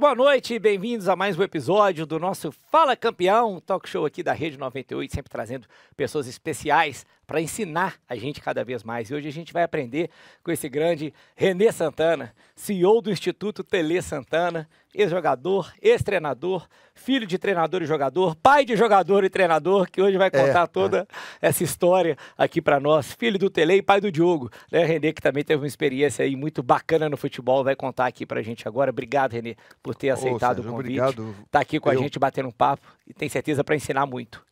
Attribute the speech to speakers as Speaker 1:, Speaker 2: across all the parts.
Speaker 1: Muito boa noite, bem-vindos a mais um episódio do nosso Fala Campeão, talk show aqui da Rede 98, sempre trazendo pessoas especiais para ensinar a gente cada vez mais. E hoje a gente vai aprender com esse grande Renê Santana, CEO do Instituto Tele Santana, ex-jogador, ex-treinador, filho de treinador e jogador, pai de jogador e treinador, que hoje vai contar é, é. toda é. essa história aqui para nós. Filho do Tele e pai do Diogo, né, Renê, que também teve uma experiência aí muito bacana no futebol, vai contar aqui para a gente agora. Obrigado, Renê, por ter aceitado Ô, Sérgio, o convite. Obrigado. Tá aqui com Eu... a gente batendo um papo e tem certeza para ensinar muito.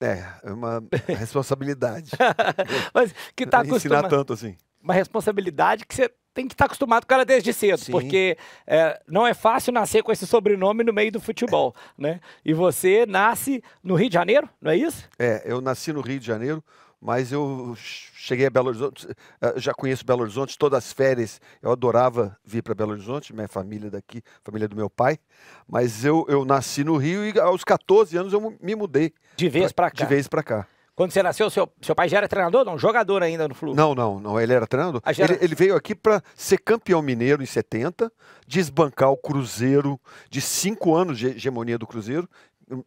Speaker 1: É,
Speaker 2: é uma responsabilidade.
Speaker 1: Mas que tá acostumado. ensinar tanto assim. Uma responsabilidade que você tem que estar tá acostumado com ela desde cedo, Sim. porque é, não é fácil nascer com esse sobrenome no meio do futebol, é. né? E você nasce no Rio de Janeiro, não é isso? É, eu nasci no Rio de Janeiro, mas eu cheguei a Belo Horizonte,
Speaker 2: eh, já conheço Belo Horizonte, todas as férias eu adorava vir para Belo Horizonte, minha família daqui, família do meu pai, mas eu, eu nasci no Rio e aos 14 anos eu me mudei. De vez para cá? De vez para cá.
Speaker 1: Quando você nasceu, seu, seu pai já era treinador? Não, jogador ainda no Fluminense. Não, não, não. Ele era treinador. Gera... Ah, ele, ele, veio aqui
Speaker 2: para ser campeão mineiro em 70, desbancar o Cruzeiro de cinco anos de hegemonia do Cruzeiro,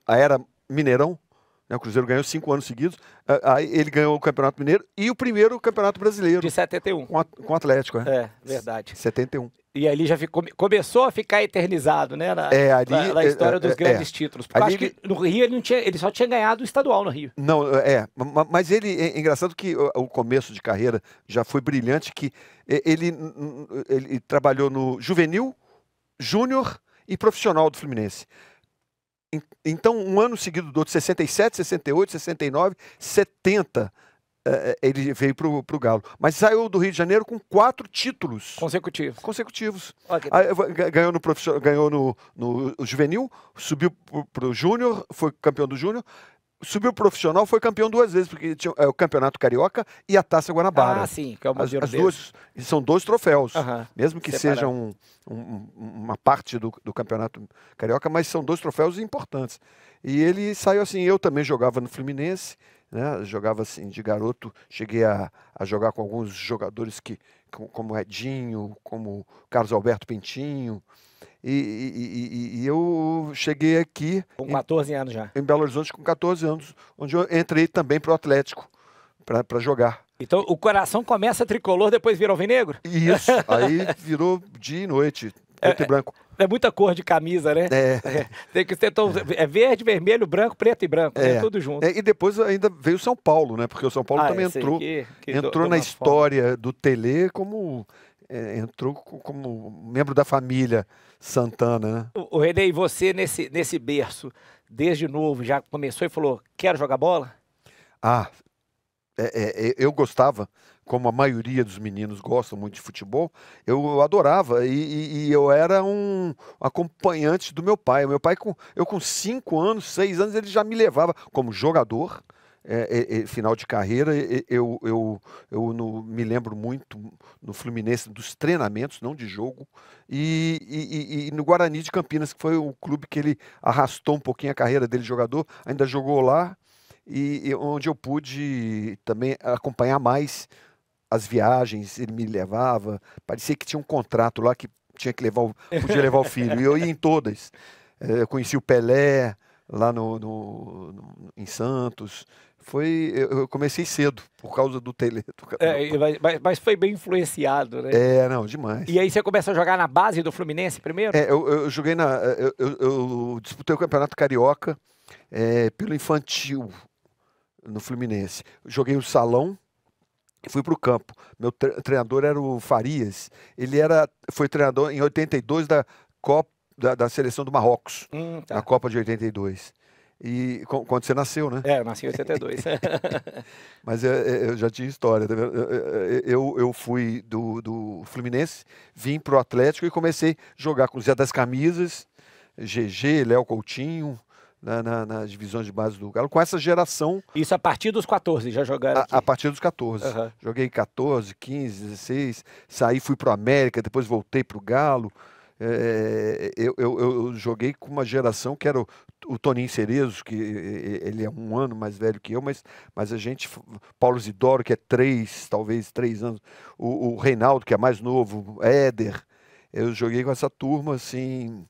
Speaker 2: a era Mineirão, né, o Cruzeiro ganhou cinco anos seguidos. Aí ele ganhou o Campeonato Mineiro e o primeiro Campeonato Brasileiro.
Speaker 1: De 71. Com,
Speaker 2: o Atlético, é. É, verdade. 71.
Speaker 1: E ali já ficou, começou a ficar eternizado, né? Na, é, ali, na, na história é, é dos é, grandes é. títulos. Porque ali, acho que no Rio ele, não tinha, ele só tinha ganhado o estadual no Rio.
Speaker 2: Não, é. Mas ele, é engraçado que o começo de carreira já foi brilhante, que ele, ele trabalhou no juvenil, júnior e profissional do Fluminense. Então, um ano seguido do outro, 67, 68, 69, 70, ele veio para o Galo. Mas saiu do Rio de Janeiro com quatro títulos. Consecutivos. Consecutivos. Okay. Ganhou no, ganhou no, no juvenil, subiu para o júnior, foi campeão do júnior, subiu profissional, foi campeão duas vezes, porque tinha é, o Campeonato Carioca e a Taça Guanabara. Ah, sim, que é o as, as duas São dois troféus, mesmo que separado. seja um, um, uma parte do, do, Campeonato Carioca, mas são dois troféus importantes. E ele saiu assim, eu também jogava no Fluminense, né, jogava assim de garoto, cheguei a, a jogar com alguns jogadores que, como Edinho, como Carlos Alberto Pintinho, e, e, e, e, eu cheguei aqui. Com 14 em, anos já. Em Belo Horizonte, com 14 anos, onde eu entrei também para o Atlético para jogar.
Speaker 1: Então o coração começa tricolor, depois vira alvinegro? Isso, aí virou dia e noite, preto é, e é, branco. É, muita cor de camisa, né? É. Tem que ser tão, é verde, vermelho, branco, preto e branco, né? é. Né? tudo junto. É,
Speaker 2: e depois ainda veio São Paulo, né? Porque o São Paulo ah, também é, entrou, que entrou do, na história forma. do Tele como é, entrou como membro da família Santana,
Speaker 1: né? O René, e você nesse, nesse berço, desde novo, já começou e falou, quero jogar bola?
Speaker 2: Ah, é, é, é, eu gostava, como a maioria dos meninos gostam muito de futebol, eu adorava e, e, e eu era um acompanhante do meu pai. meu pai, com, eu com 5 anos, 6 anos, ele já me levava como jogador, é, é, é, final de carreira, eu, eu, eu no, me lembro muito no Fluminense dos treinamentos, não de jogo, e, e, e, no Guarani de Campinas, que foi o clube que ele arrastou um pouquinho a carreira dele jogador, ainda jogou lá, e, e onde eu pude também acompanhar mais as viagens, ele me levava, parecia que tinha um contrato lá que tinha que levar, o, podia levar o filho, e eu ia em todas. É, eu conheci o Pelé, lá no, no, no, em Santos. Foi, eu comecei cedo por causa do tele. Do... É,
Speaker 1: mas, mas, foi bem influenciado, né? É, não, demais. E aí você começa a jogar na base do Fluminense primeiro? É,
Speaker 2: eu, eu joguei na. É, eu, eu, eu, disputei o Campeonato Carioca é, pelo infantil no Fluminense. Joguei o salão fui para o campo. Meu tre treinador era o Farias. Ele era, foi treinador em 82 da Copa da, da seleção do Marrocos, hum, tá. na Copa de 82. E quando você nasceu, né? É, eu nasci em 82. Mas eu, é, é, eu já tinha história. Tá é, eu, eu fui do, do Fluminense, vim para o Atlético e comecei a jogar com o Zé das Camisas, GG, Léo Coutinho, na, na, nas divisões de base do Galo, com essa geração. Isso a partir dos 14, já jogaram? A, a partir dos 14. Uhum. Joguei 14, 15, 16, saí, fui para o América, depois voltei para o Galo. É, é, é, eu, eu, eu, joguei com uma geração que era o, o Toninho Cerezo, que ele é um ano mais velho que eu, mas, mas a gente, Paulo Zidoro, que é três, talvez três anos, o, o Reinaldo, que é mais novo, Éder. Eu joguei com essa turma, assim,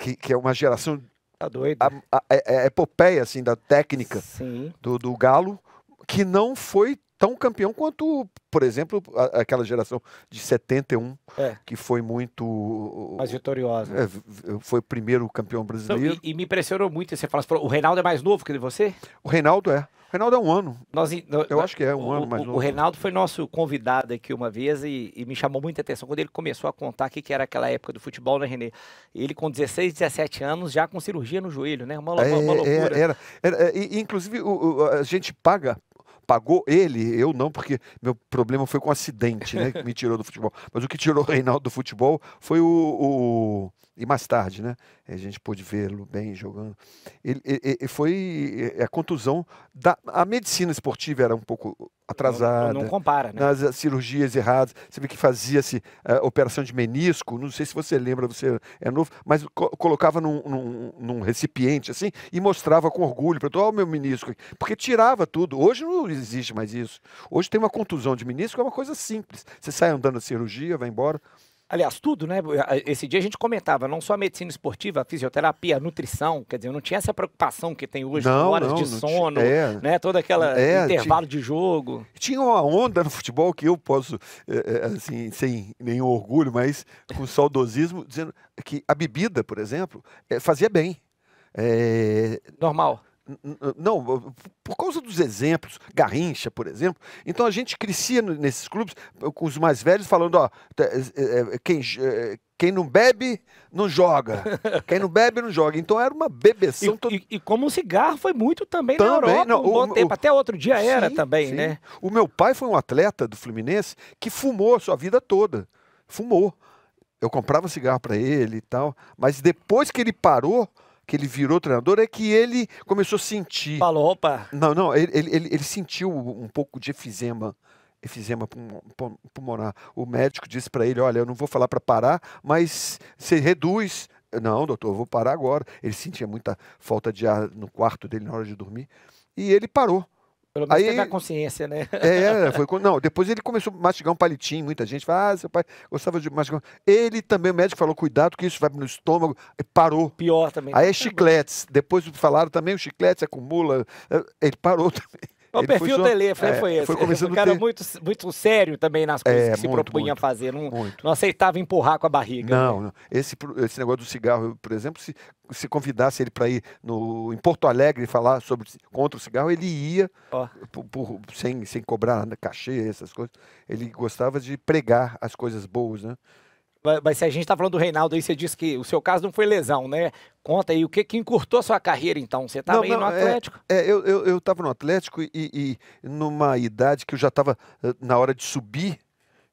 Speaker 2: que, que é uma geração. Tá doido? A, a, a, a epopeia, assim, da técnica Sim. do, do Galo, que não foi tão campeão quanto, por exemplo, a, aquela geração de 71, é. que foi muito. Mais vitoriosa. É, foi o primeiro campeão brasileiro. Então,
Speaker 1: e, e, me impressionou muito. Você fala, o Reinaldo é mais novo que você? O Reinaldo é. O Reinaldo é um ano. Nós, Eu acho que é um o, ano mais o, novo. O Reinaldo foi nosso convidado aqui uma vez e, e, me chamou muita atenção quando ele começou a contar o que, que, era aquela época do futebol, né, Renê? Ele com 16, 17 anos, já com cirurgia no joelho, né? Uma, uma, uma é, é, loucura. Era, era,
Speaker 2: era, é, e, inclusive, o, o, a gente paga pagou ele, eu não, porque meu problema foi com o acidente, né? Que me tirou do futebol. Mas o que tirou o Reinaldo do futebol foi o, o e mais tarde, né? Eh, a gente pôde vê-lo bem jogando. Ele, ele, ele, foi eh, a contusão da a medicina esportiva era um pouco atrasada. Não, não compara, né? Nas eh, cirurgias erradas, você vê que fazia-se uh, operação de menisco, não sei se você lembra, você é novo, mas co colocava num, num, num, recipiente assim e mostrava com orgulho para todo oh, meu menisco, porque tirava tudo. Hoje não existe mais isso. Hoje tem uma contusão de menisco,
Speaker 1: é uma coisa simples. Você sai andando a cirurgia, vai embora. Aliás, tudo, né? Esse dia a gente comentava, não só a medicina esportiva, a fisioterapia, a nutrição, quer dizer, não tinha essa preocupação que tem hoje não, com horas não, de não sono, é, né? Todo aquele é, intervalo de
Speaker 2: jogo. Tinha uma onda no futebol que eu posso, é, é, assim, sem nenhum orgulho, mas com saudosismo, dizendo que a bebida, por exemplo, é, fazia bem. É, Normal. Não, por causa dos exemplos, Garrincha, por exemplo. Então a gente crescia nesses clubes com os mais velhos falando: ó, tá, é, é, é, quem, quem não bebe, não joga. Quem não bebe, não joga. Então era uma bebeção. E, todo... e, e como o cigarro foi muito
Speaker 1: também, também na Europa, não, um bom o, tempo. O, Até
Speaker 2: outro dia sim, era também, sim. né? O meu pai foi um atleta do Fluminense que fumou a sua vida toda. Fumou. Eu comprava cigarro para ele e tal. Mas depois que ele parou que ele virou treinador é que ele começou a sentir. Falou, opa! Não, não, ele, ele, ele sentiu um pouco de efizema efizema pulmonar. O médico disse para ele: Olha, eu não vou falar para parar, mas você reduz. Não, doutor, eu vou parar agora. Ele sentia muita falta de ar no quarto dele na hora de dormir. E ele parou. Pelo menos aí, teve a
Speaker 1: consciência, né? É,
Speaker 2: é foi Não, depois ele começou a mastigar um palitinho, muita gente fala, ah, seu pai gostava de mastigar. Ele também, o médico falou, cuidado que isso vai no estômago, parou. Pior também. Aí é chicletes. Depois falaram também, o chiclete acumula. Eh, ele parou também. O ele perfil foi, dele foi, é, foi esse. Foi começando um cara ter...
Speaker 1: muito, muito sério também nas coisas é, que se propunha muito, fazer. Não, muito. não aceitava empurrar com a barriga. Não,
Speaker 2: né? não. Esse, esse negócio do cigarro, por exemplo, se, se convidasse ele para ir no, em Porto Alegre falar sobre, contra o cigarro, ele ia oh. por, por, sem, sem cobrar cachê, essas coisas. Ele gostava de pregar as coisas boas, né?
Speaker 1: Mas se a gente está falando do Reinaldo aí, você disse que o seu caso não foi lesão, né? Conta aí, o que, que encurtou a sua carreira então? Você tá estava aí no é, Atlético?
Speaker 2: É, é eu estava eu, eu no Atlético e, e, numa idade que eu já estava eh, na hora de subir,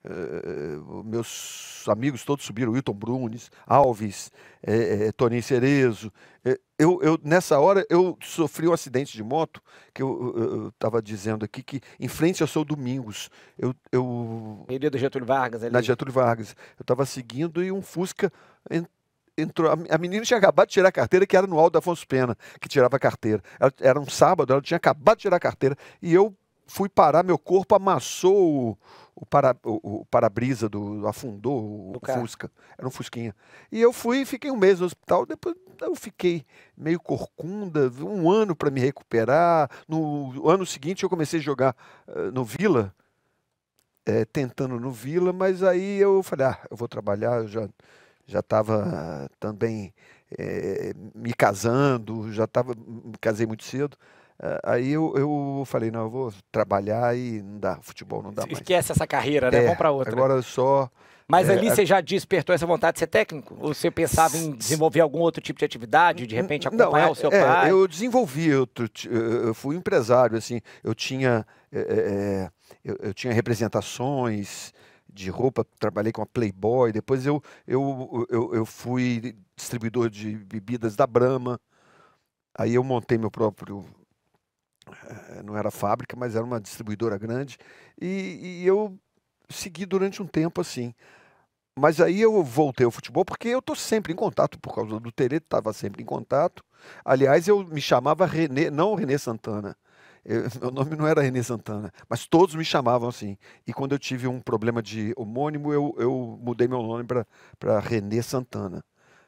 Speaker 2: uh, meus amigos todos subiram, Wilton Brunes, Alves, é, é, Toninho Cerezo, é, eu, eu, nessa hora, eu sofri um acidente de moto, que eu estava dizendo aqui, que em frente ao seu Domingos. Eu, eu,
Speaker 1: Ele é do Getúlio Vargas ali. Na Getúlio
Speaker 2: Vargas. Eu estava seguindo e um Fusca entrou. A menina tinha acabado de tirar a carteira, que era no Aldo Afonso Pena, que tirava a carteira. Ela, era um sábado, ela tinha acabado de tirar a carteira. E eu fui parar, meu corpo amassou o para o, o para-brisa do afundou o, o Fusca, era um Fusquinha. E eu fui, fiquei um mês no hospital, depois eu fiquei meio corcunda, um ano para me recuperar. No ano seguinte eu comecei a jogar uh, no Vila, é, tentando no Vila, mas aí eu falei, ah, eu vou trabalhar, eu já já estava também é, me casando, já estava me casei muito cedo. Ah, aí eu, eu falei, não, eu vou trabalhar e não dá, futebol não dá Esquece mais. Esquece essa carreira, né? É, Vamos para outra. Agora
Speaker 1: só... Mas é, ali você já despertou essa vontade de ser técnico? Ou você pensava em desenvolver algum outro tipo de atividade, de repente acompanhar não, é, o seu é, pai? Eu
Speaker 2: desenvolvi, eu, eu, fui empresário, assim, eu tinha, é, é, é, eu, eu, tinha representações de roupa, trabalhei com a Playboy, depois eu, eu, eu, eu fui distribuidor de bebidas da Brahma, aí eu montei meu próprio eh, não era fábrica, mas era uma distribuidora grande. E, e eu segui durante um tempo assim. Mas aí eu voltei ao futebol porque eu estou sempre em contato, por causa do Tereto, estava sempre em contato. Aliás, eu me chamava René, não René Santana. Eu, meu nome não era René Santana, mas todos me chamavam assim. E quando eu tive um problema de homônimo, eu, eu mudei meu nome para René Santana.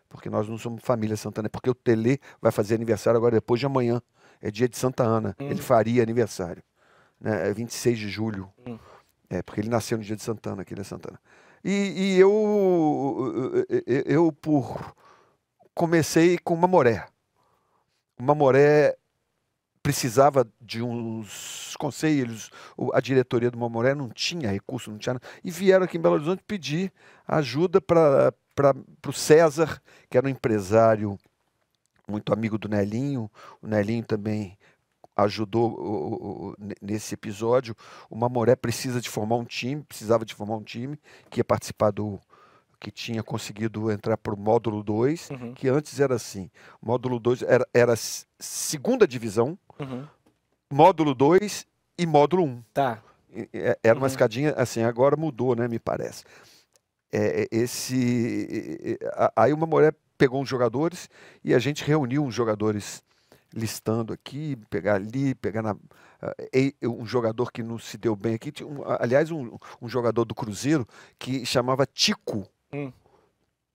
Speaker 2: Porque nós não somos família Santana, é porque o Tele vai fazer aniversário agora depois de amanhã é dia de Santa Ana. Hum. Ele faria aniversário. Né? É 26 de julho. Hum. É, porque ele nasceu no dia de Santana, aqui na né, Santana. E, e eu, eu, eu por, comecei com uma moré. Uma moré precisava de uns conselhos, a diretoria do Mamoré não tinha recurso, não tinha nada, e vieram aqui em Belo Horizonte pedir ajuda para o César, que era um empresário muito amigo do Nelinho, o Nelinho também ajudou o, o, nesse episódio. O Mamoré precisa de formar um time, precisava de formar um time que ia participar do que tinha conseguido entrar para o módulo 2, uhum. que antes era assim. Módulo 2 era, era segunda divisão, uhum. módulo 2 e módulo 1. Um. Tá. É, era uhum. uma escadinha assim, agora mudou, né, me parece. É, é esse aí o Mamoré pegou uns jogadores e a gente reuniu uns jogadores listando aqui, pegar ali, pegar na, uh, um jogador que não se deu bem aqui. Um, aliás, um, um, jogador do Cruzeiro que chamava Tico. Hum.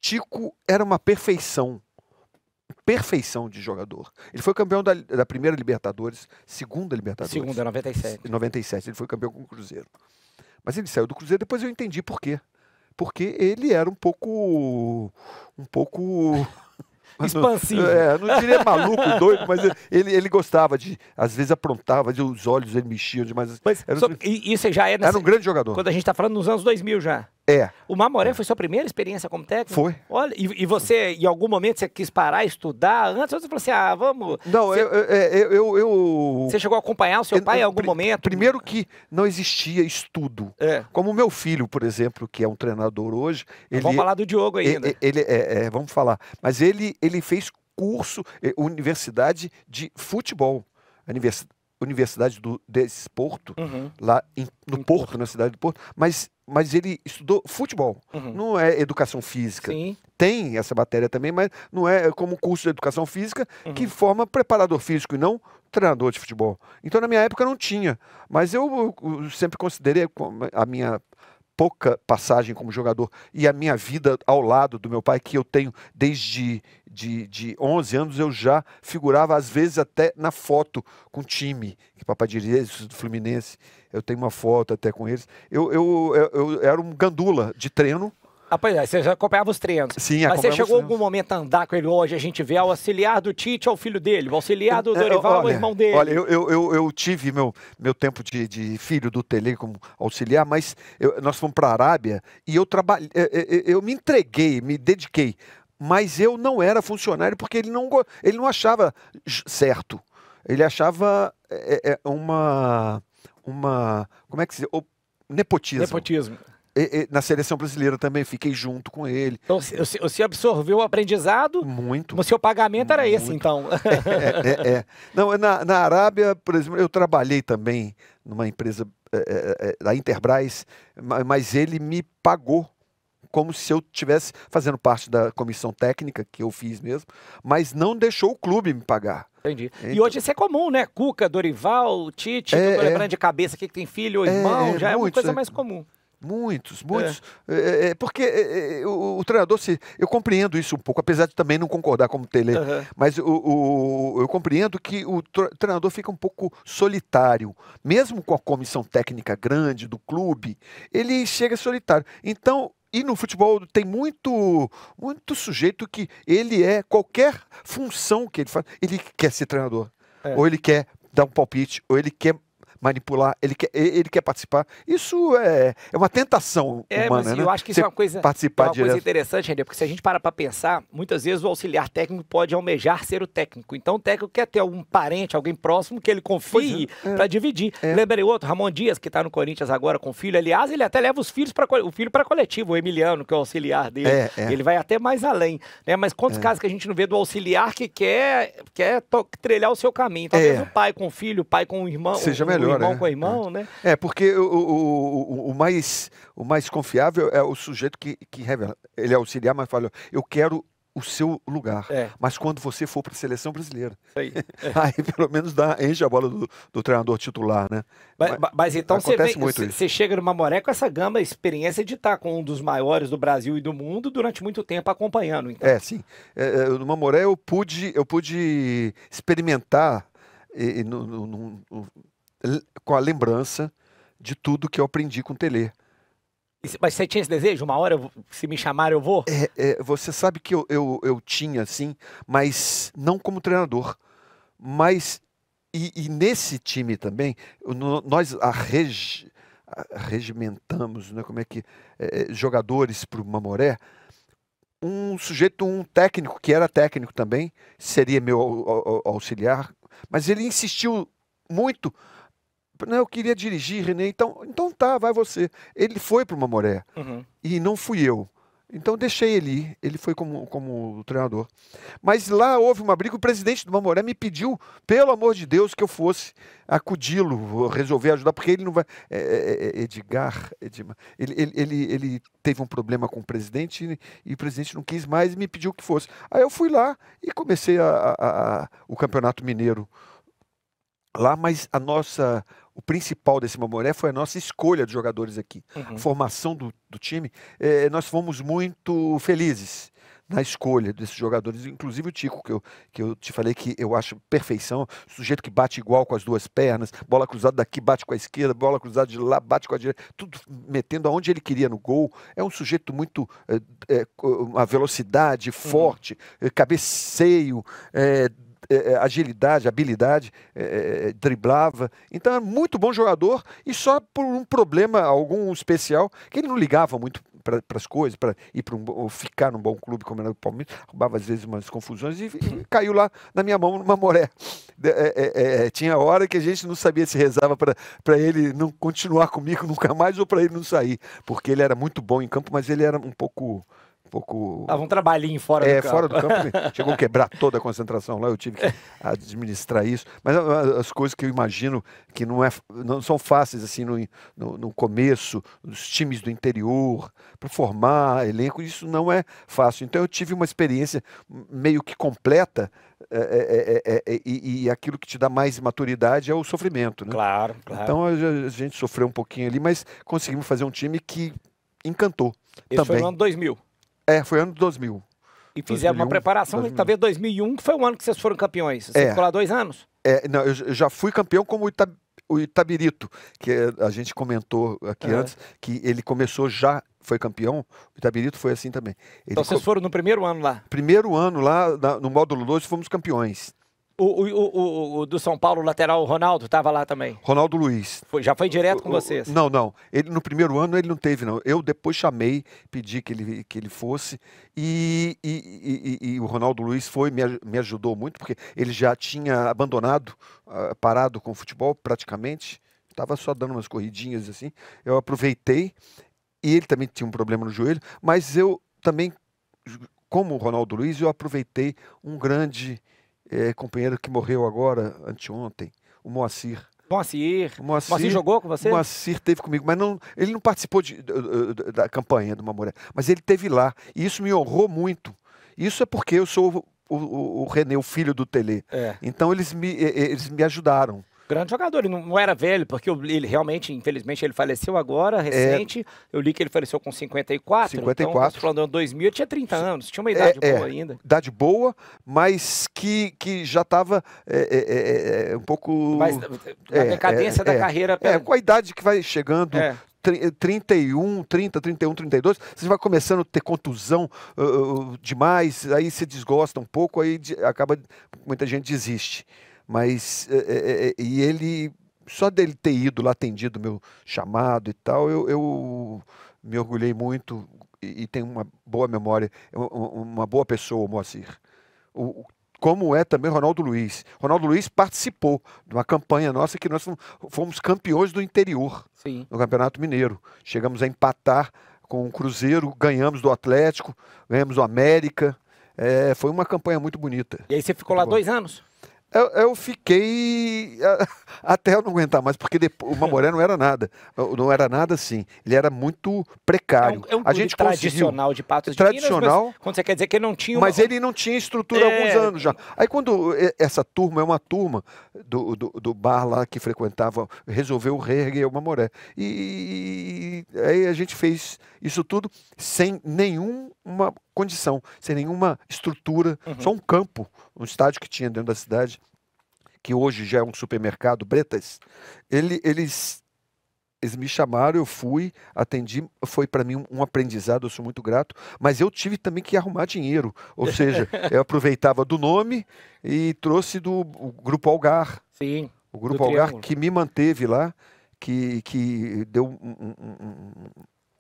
Speaker 2: Tico era uma perfeição. Perfeição de jogador. Ele foi campeão da, da primeira Libertadores, segunda Libertadores. Segunda, 97. 97. Ele foi campeão com o Cruzeiro. Mas ele saiu do Cruzeiro, depois eu entendi por quê porque ele era um pouco. um pouco.
Speaker 1: Expansivo. É, não diria maluco, doido, mas
Speaker 2: ele, ele gostava de. Às vezes aprontava, de, os olhos ele mexia demais. Mas, só,
Speaker 1: e, isso já é nessa, era um grande jogador. Quando a gente está falando nos anos 2000 já. É. O Mamoré é. foi sua primeira experiência como técnico? Foi. Olha, e, e, você, em algum momento, você quis parar, estudar? Antes você falou assim, ah, vamos... Não, você, eu, eu, é, eu, eu, Você chegou a acompanhar o seu eu, pai em algum pr momento? Primeiro que não existia estudo. É.
Speaker 2: Como o meu filho, por exemplo, que é um treinador hoje... Ele, vamos falar do Diogo ainda. Ele, ele é, é, vamos falar. Mas ele, ele fez curso, é, universidade de futebol. Universidade Universidade do Desporto, uhum. lá em, no em Porto, Porto, na cidade do Porto, mas mas ele estudou futebol. Uhum. Não é educação física. Sim. Tem essa matéria também, mas não é como curso de educação física uhum. que forma preparador físico e não treinador de futebol. Então, na minha época, não tinha. Mas eu, eu sempre considerei a minha pouca passagem como jogador e a minha vida ao lado do meu pai, que eu tenho desde de, de 11 anos, eu já figurava, às vezes, até na foto com o time, que papai diria, do Fluminense, eu tenho uma foto até com eles. Eu, eu, eu, eu era um gandula de treino,
Speaker 1: ah, pois é, você já acompanhava os treinos. Sim, Mas você chegou algum momento a andar com ele hoje, a gente vê o auxiliar do Tite ao é filho dele, o auxiliar do Dorival ao irmão dele. Olha, eu,
Speaker 2: eu, eu, eu tive meu, meu tempo de, de, filho do Tele como auxiliar, mas eu, nós fomos para a Arábia e eu trabalhei, eu, eu me entreguei, me dediquei, mas eu não era funcionário porque ele não, ele não achava certo. Ele achava é, é, uma, uma, como é que se diz? O nepotismo. Nepotismo. E, e, na seleção brasileira também fiquei junto com ele. Então,
Speaker 1: você absorveu o aprendizado? Muito. O seu pagamento muito. era esse, então. É, é, é, é. Não, na, na
Speaker 2: Arábia, por exemplo, eu trabalhei também numa empresa é, é, é da Interbras, mas ele me pagou como se eu tivesse fazendo parte da comissão técnica, que eu fiz mesmo, mas não deixou o clube me pagar.
Speaker 1: Entendi. Então, e hoje isso é comum, né? Cuca, Dorival, Tite, é, é, de cabeça aqui que tem filho ou irmão, é, já é uma coisa mais comum.
Speaker 2: Muitos, é. muitos. É. É, é porque é, é, o, o, treinador, se, eu compreendo isso um pouco, apesar de também não concordar como Tele, uhum. mas o, o, eu compreendo que o treinador fica um pouco solitário. Mesmo com a comissão técnica grande do clube, ele chega solitário. Então, e no futebol tem muito muito sujeito que ele é qualquer função que ele faz, ele quer ser treinador. Ou ele quer dar um palpite, ou ele quer manipular, ele quer, ele quer participar. Isso é, é uma tentação é, humana, mas né? Eu acho que isso é uma coisa, participar é uma coisa
Speaker 1: interessante, René, porque se a gente para para pensar, muitas vezes o auxiliar técnico pode almejar ser o técnico. Então o técnico quer ter algum parente, alguém próximo que ele confie é, é. para dividir. É. Lembrei outro, Ramon Dias, que está no Corinthians agora com o filho. Aliás, ele até leva os filhos para o filho para coletivo, o Emiliano, que é o auxiliar dele. É, ele vai até mais além, né? Mas quantos casos que a gente não vê do auxiliar que quer quer trilhar o seu caminho? Talvez então, o pai com o filho, o pai com o irmão, Seja o, melhor, melhor. Irmão é. com irmão, é. né?
Speaker 2: É, porque o, o, o, mais, o mais confiável é o sujeito que, que revela. Ele é auxiliar, mas fala, eu quero o seu lugar. É. Mas quando você for para a seleção brasileira. Aí. É. aí. pelo menos dá, enche a bola do, do treinador titular, né?
Speaker 1: Mas, mas, mas então você, você chega no Mamoré com essa gama experiência de estar tá com um dos maiores do Brasil e do mundo durante muito tempo acompanhando. Então.
Speaker 2: É, sim. É, é no Mamoré eu pude, eu pude experimentar e, no, no, no, com a lembrança de tudo que eu aprendi com o Tele.
Speaker 1: Mas você tinha esse desejo? Uma hora, se me chamarem, eu vou? É, é, você sabe que eu, eu,
Speaker 2: eu tinha, assim, mas não como treinador. Mas, e, e nesse time também, nós a reg, a regimentamos, né, como é que, é, jogadores para o Mamoré, um sujeito, um técnico, que era técnico também, seria meu auxiliar, mas ele insistiu muito né, eu queria dirigir, René, Então, então tá, vai você. Ele foi para o Mamoré uhum. e não fui eu. Então deixei ele ir. Ele foi como, como treinador. Mas lá houve uma briga. O presidente do Mamoré me pediu, pelo amor de Deus, que eu fosse acudi-lo, resolver ajudar, porque ele não vai. É é, é, é, Edgar, Edmar, ele, ele, ele, ele, teve um problema com o presidente e, e, o presidente não quis mais e me pediu que fosse. Aí eu fui lá e comecei a, a, a, o Campeonato Mineiro lá, mas a nossa o principal desse Mamoré foi a nossa escolha de jogadores aqui. Uhum. Formação do, do time, é, nós fomos muito felizes na escolha desses jogadores, inclusive o Tico, que eu, que eu te falei que eu acho perfeição, sujeito que bate igual com as duas pernas, bola cruzada daqui bate com a esquerda, bola cruzada de lá bate com a direita, tudo metendo aonde ele queria no gol. É um sujeito muito. É, é, uma velocidade uhum. forte, uhum. cabeceio, é, é, é, agilidade, habilidade, é, é, driblava. Então, era muito bom jogador e só por um problema, algum especial, que ele não ligava muito para as coisas, para ir para um, ficar num bom clube como era o Palmeiras, roubava às vezes umas confusões e, e uhum. caiu lá na minha mão numa moré. É, é, é, tinha hora que a gente não sabia se rezava para ele não continuar comigo nunca mais ou para ele não sair, porque ele era muito bom em campo, mas ele era um pouco pouco. Tava
Speaker 1: um trabalhinho fora é, do campo. fora do campo. Né? Chegou a
Speaker 2: quebrar toda a concentração lá, eu tive que administrar isso. Mas ah, ah, as coisas que eu imagino que não, é, não são fáceis, assim, no, no, no começo, dos times do interior, para formar elenco, isso não é fácil. Então eu tive uma experiência meio que completa é é é, é, é, é, e, e, aquilo que te dá mais maturidade é o sofrimento, né? Claro, claro. Então a, a gente sofreu um pouquinho ali, mas conseguimos fazer um time que encantou. Esse também. foi no ano 2000. É, foi ano de 2000. E fizeram 2001, uma preparação, 2001.
Speaker 1: talvez 2001, que foi o ano que vocês foram campeões. Você é. ficou lá dois anos?
Speaker 2: É, não, eu já fui campeão como o Itabirito, que é, a gente comentou aqui é. antes, que ele começou já, foi campeão, o Itabirito foi assim também. Ele então vocês foram
Speaker 1: no primeiro ano lá?
Speaker 2: Primeiro ano lá, na, no módulo 2, fomos campeões.
Speaker 1: O, o, o, o, do São Paulo, lateral, Ronaldo, estava lá também?
Speaker 2: Ronaldo Luiz.
Speaker 1: Foi, já foi direto com vocês? Não,
Speaker 2: não. Ele, no primeiro ano ele não teve, não. Eu depois chamei, pedi que ele, que ele fosse. E, e, e, e o Ronaldo Luiz foi, me, me ajudou muito, porque ele já tinha abandonado, uh, parado com o futebol praticamente. Estava só dando umas corridinhas assim. Eu aproveitei. E ele também tinha um problema no joelho, mas eu também como o Ronaldo Luiz, eu aproveitei um grande é, companheiro que morreu agora, anteontem, o Moacir.
Speaker 1: Moacir. O Moacir, Moacir jogou com você? O Moacir
Speaker 2: teve comigo, mas não, ele não participou de, da, da campanha do Mamoré, mas ele teve lá. E isso me honrou muito. Isso é porque eu sou o, o, o René, o filho do Tele. É. Então eles me, eles me ajudaram
Speaker 1: grande jogador. Ele não, não era velho, porque ele realmente, infelizmente, ele faleceu agora, é. recente. É... Eu li que ele faleceu com 54. 54. Então, falando 2000, tinha 30 anos. Tinha uma idade é, é. boa é, ainda.
Speaker 2: Idade boa, mas que, que já estava é, um pouco... Mas a decadência da carreira... É, com a idade que vai chegando, 31, 30, 31, 32, você vai começando a ter contusão uh, uh demais, aí se desgosta um pouco, aí de, acaba muita gente desiste. Mas é é, é, é, e ele só dele ter ido lá atendido meu chamado e tal, eu, eu me orgulhei muito e, e tenho uma boa memória, é uma, uma boa pessoa, o Moacir. O, como é também Ronaldo Luiz. Ronaldo Luiz participou de uma campanha nossa que nós fomos campeões do interior Sim. no Campeonato Mineiro. Chegamos a empatar com o Cruzeiro, ganhamos do Atlético, ganhamos do América. É, foi uma campanha muito bonita. E aí você ficou lá dois anos? Eu, eu, fiquei até eu não aguentar mais, porque depois, o Mamoré não era nada. Não era nada assim. Ele era muito precário. É um, é um a gente tradicional de Patos de tradicional, Minas,
Speaker 1: quando você quer dizer que ele não tinha uma... Mas ele
Speaker 2: não tinha estrutura há é. alguns anos já. Aí quando essa turma, é uma turma do, do, do bar lá que frequentava, resolveu reerguer o Mamoré. E, e aí a gente fez isso tudo sem nenhuma condição, sem nenhuma estrutura, uhum. só um campo, um estádio que tinha dentro da cidade, que hoje já é um supermercado, Bretas, ele, eles, eles me chamaram, eu fui, atendi, foi para mim um aprendizado, eu sou muito grato, mas eu tive também que arrumar dinheiro, ou seja, eu aproveitava do nome e trouxe do Grupo Algar. Sim. O Grupo Algar triângulo. que me manteve lá, que, que deu um, um,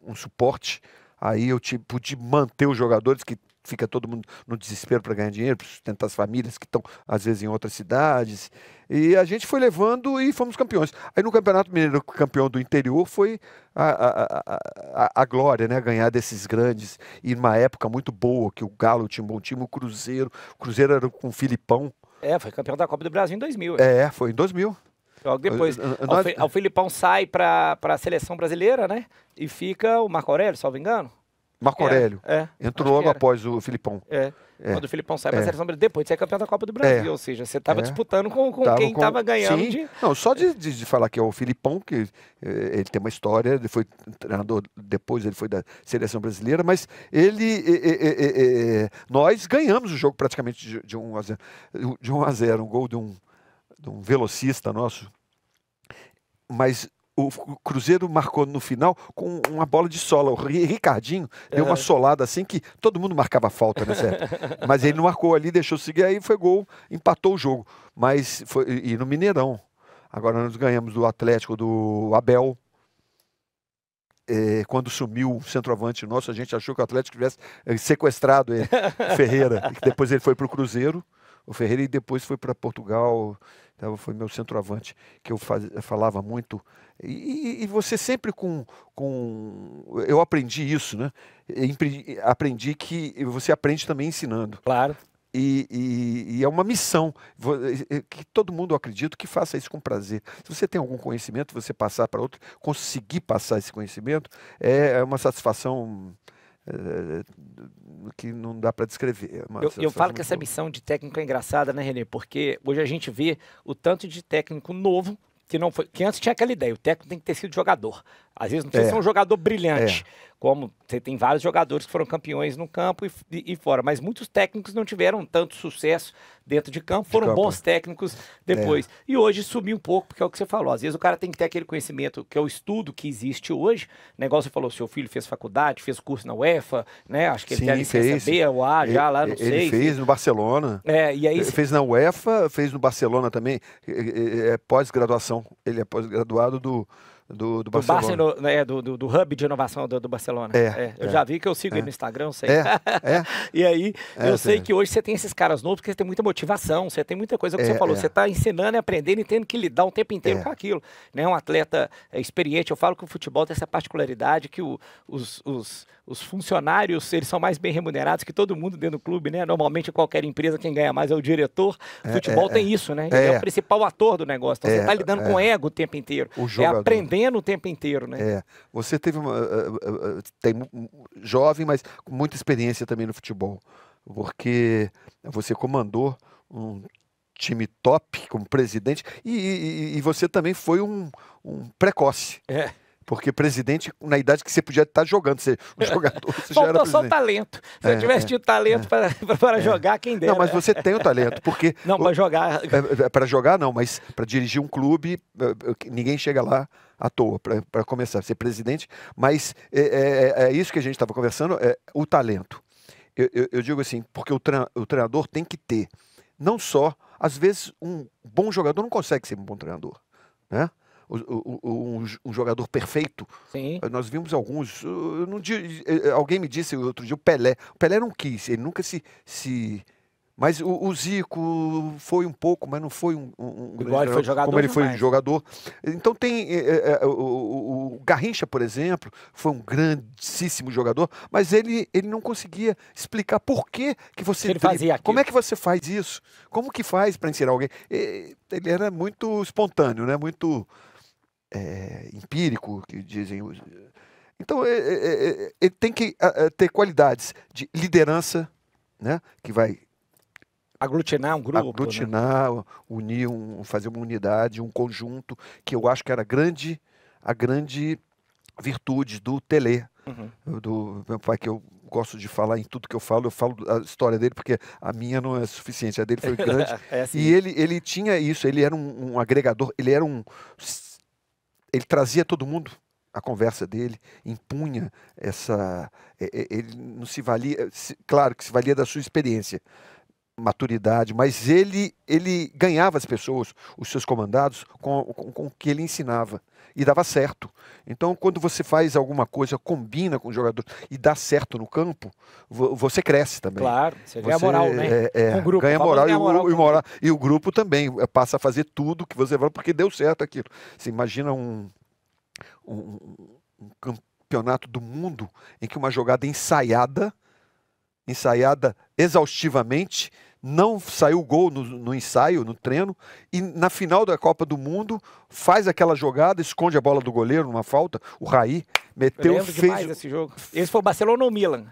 Speaker 2: um, um suporte Aí eu te, pude manter os jogadores que fica todo mundo no desespero para ganhar dinheiro, para sustentar as famílias que estão, às vezes, em outras cidades. E a gente foi levando e fomos campeões. Aí no Campeonato Mineiro, campeão do interior, foi a, a, a, a glória, né? Ganhar desses grandes. E numa época muito boa, que o Galo tinha um bom time, o Cruzeiro. O Cruzeiro era com o Filipão.
Speaker 1: É, foi campeão da Copa do Brasil em 2000. é
Speaker 2: foi em 2000.
Speaker 1: Joga depois. Eh, eh, nós... O Filipão sai para a seleção brasileira, né? E fica o Marco Aurélio, me engano. Marco é, Aurélio. É, é, Entrou logo após o Filipão. É. é. Quando o Filipão sai para a é. seleção brasileira, depois você é campeão da Copa do Brasil. Ou seja, você estava disputando com, com tava quem estava com... ganhando. De...
Speaker 2: Não, só de, de, de, falar que é o Filipão, que eh, ele tem uma história, ele foi treinador depois, ele foi da seleção brasileira, mas ele. nós ganhamos o jogo praticamente de, 1 a 0. De a 0, um gol de um de um velocista nosso. Mas o Cruzeiro marcou no final com uma bola de sola. O Ricardinho deu uma é. solada assim que todo mundo marcava falta Mas ele não marcou ali, deixou seguir, aí foi gol, empatou o jogo. Mas foi, e no Mineirão. Agora nós ganhamos do Atlético do Abel. É, quando sumiu o centroavante nosso, a gente achou que o Atlético tivesse eh, sequestrado ele, Ferreira. Depois ele foi para o Cruzeiro o Ferreira e depois foi para Portugal, tá, foi meu centroavante que eu faz, falava muito. E, e, você sempre com, com. Eu aprendi isso, né? Aprendi, aprendi que você aprende também ensinando. Claro. E, e, e, é uma missão que todo mundo acredito que faça isso com prazer. Se você tem algum conhecimento, você passar para outro, conseguir passar esse conhecimento é, é uma satisfação eh, eh, que não dá para descrever. eu, eu falo que essa boa.
Speaker 1: missão de técnico é engraçada, né, Renê? Porque hoje a gente vê o tanto de técnico novo que não foi, que antes tinha aquela ideia, o técnico tem que ter sido jogador. Às vezes não precisa é. ser um jogador brilhante, é. como você tem vários jogadores que foram campeões no campo e, e, e, fora, mas muitos técnicos não tiveram tanto sucesso dentro de campo, foram de campo. bons técnicos depois. É. E hoje subiu um pouco, porque é o que você falou, às vezes o cara tem que ter aquele conhecimento, que é o estudo que existe hoje, o né, negócio você falou, seu filho fez faculdade, fez curso na UEFA, né? Acho que ele Sim, tem a licença B, o A, já lá, não ele sei. Ele fez
Speaker 2: no Barcelona. É, e aí... Ele fez na UEFA, fez no Barcelona também, é pós-graduação, ele é pós-graduado do do, do, do Barcelona.
Speaker 1: Né, do, do, do, hub de inovação do, do Barcelona. É, é, eu é. já vi que eu sigo é. ele no Instagram, sei. É, é? e aí, eu sei que hoje você tem esses caras novos, porque você tem muita motivação, você tem muita coisa que você falou. Você está ensinando e aprendendo e tendo que lidar o tempo inteiro com aquilo. Né? Um atleta experiente. Eu falo que o futebol tem essa particularidade que o, os, os os funcionários, eles são mais bem remunerados que todo mundo dentro do clube, né? Normalmente qualquer empresa quem ganha mais é o diretor. É, Futebol é, tem é. isso, né? É. Ele é. o principal ator do negócio. Então, é, você está lidando é. com ego o tempo inteiro. O É aprendendo o tempo inteiro, né? É.
Speaker 2: Você teve uma eh, eh, eh, tem jovem, mas com muita experiência também no futebol, porque você comandou um time top como presidente e, e, e você também foi um, um precoce. É. Porque presidente, na idade que você podia estar tá jogando, você, um é. jogador, você já era presidente. só talento.
Speaker 1: Se é, eu tivesse é. tido talento é, para, para é. jogar, quem dera. Não, mas você tem o talento, porque... não, para
Speaker 2: jogar... É, para jogar não, mas para dirigir um clube, ninguém chega lá à toa, para começar, ser presidente. Mas é, isso que a gente estava conversando, é o talento. Eu, eu, eu digo assim, porque o, o treinador tem que ter, não só... Às vezes, um bom jogador não consegue ser um bom treinador, né? um, um jogador perfeito. Sim. Eh, nós vimos alguns. Eh, dia, eh, alguém me disse outro dia, o Pelé. O Pelé não quis, ele nunca se. se mas o, o Zico foi um pouco, mas não foi um, um ele foi jogador como ele demais. foi jogador. Então tem é, é, o, o Garrincha, por exemplo, foi um grandíssimo jogador, mas ele, ele não conseguia explicar por que, que você ele fazia aquilo. como é que você faz isso, como que faz para ensinar alguém. Ele era muito espontâneo, né? Muito é, empírico, que dizem Então, ele é, é, é, é, tem que ter qualidades de liderança, né, que vai aglutinar um grupo, né? aglutinar, né? unir, um, fazer uma unidade, um conjunto, que eu acho que era grande, a grande virtude do Tele, uhum. do meu pai que eu gosto de falar em tudo que eu falo, eu falo a história dele porque a minha não é suficiente, a dele foi grande. é assim. E ele, ele tinha isso, ele era um, um agregador, ele era um ele trazia todo mundo a conversa dele impunha essa ele não se valia claro que se valia da sua experiência maturidade, mas ele, ele ganhava as pessoas, os seus comandados, com, com, com o que ele ensinava. E dava certo. Então, quando você faz alguma coisa, combina com o jogador e dá certo no campo, você cresce também. Claro, você, você ganha moral, né? é, né? o grupo, ganha moral, e, o, moral e, o moral, e o grupo também é, passa a fazer tudo que você fala, porque deu certo aquilo. Você imagina um, um, um campeonato do mundo em que uma jogada ensaiada ensaiada exaustivamente, não saiu gol no, no, ensaio, no treino, e na final da Copa do Mundo faz aquela jogada, esconde a bola do goleiro numa falta, o Raí meteu Eu fez
Speaker 1: esse jogo. Esse foi o Barcelona ou o Milan?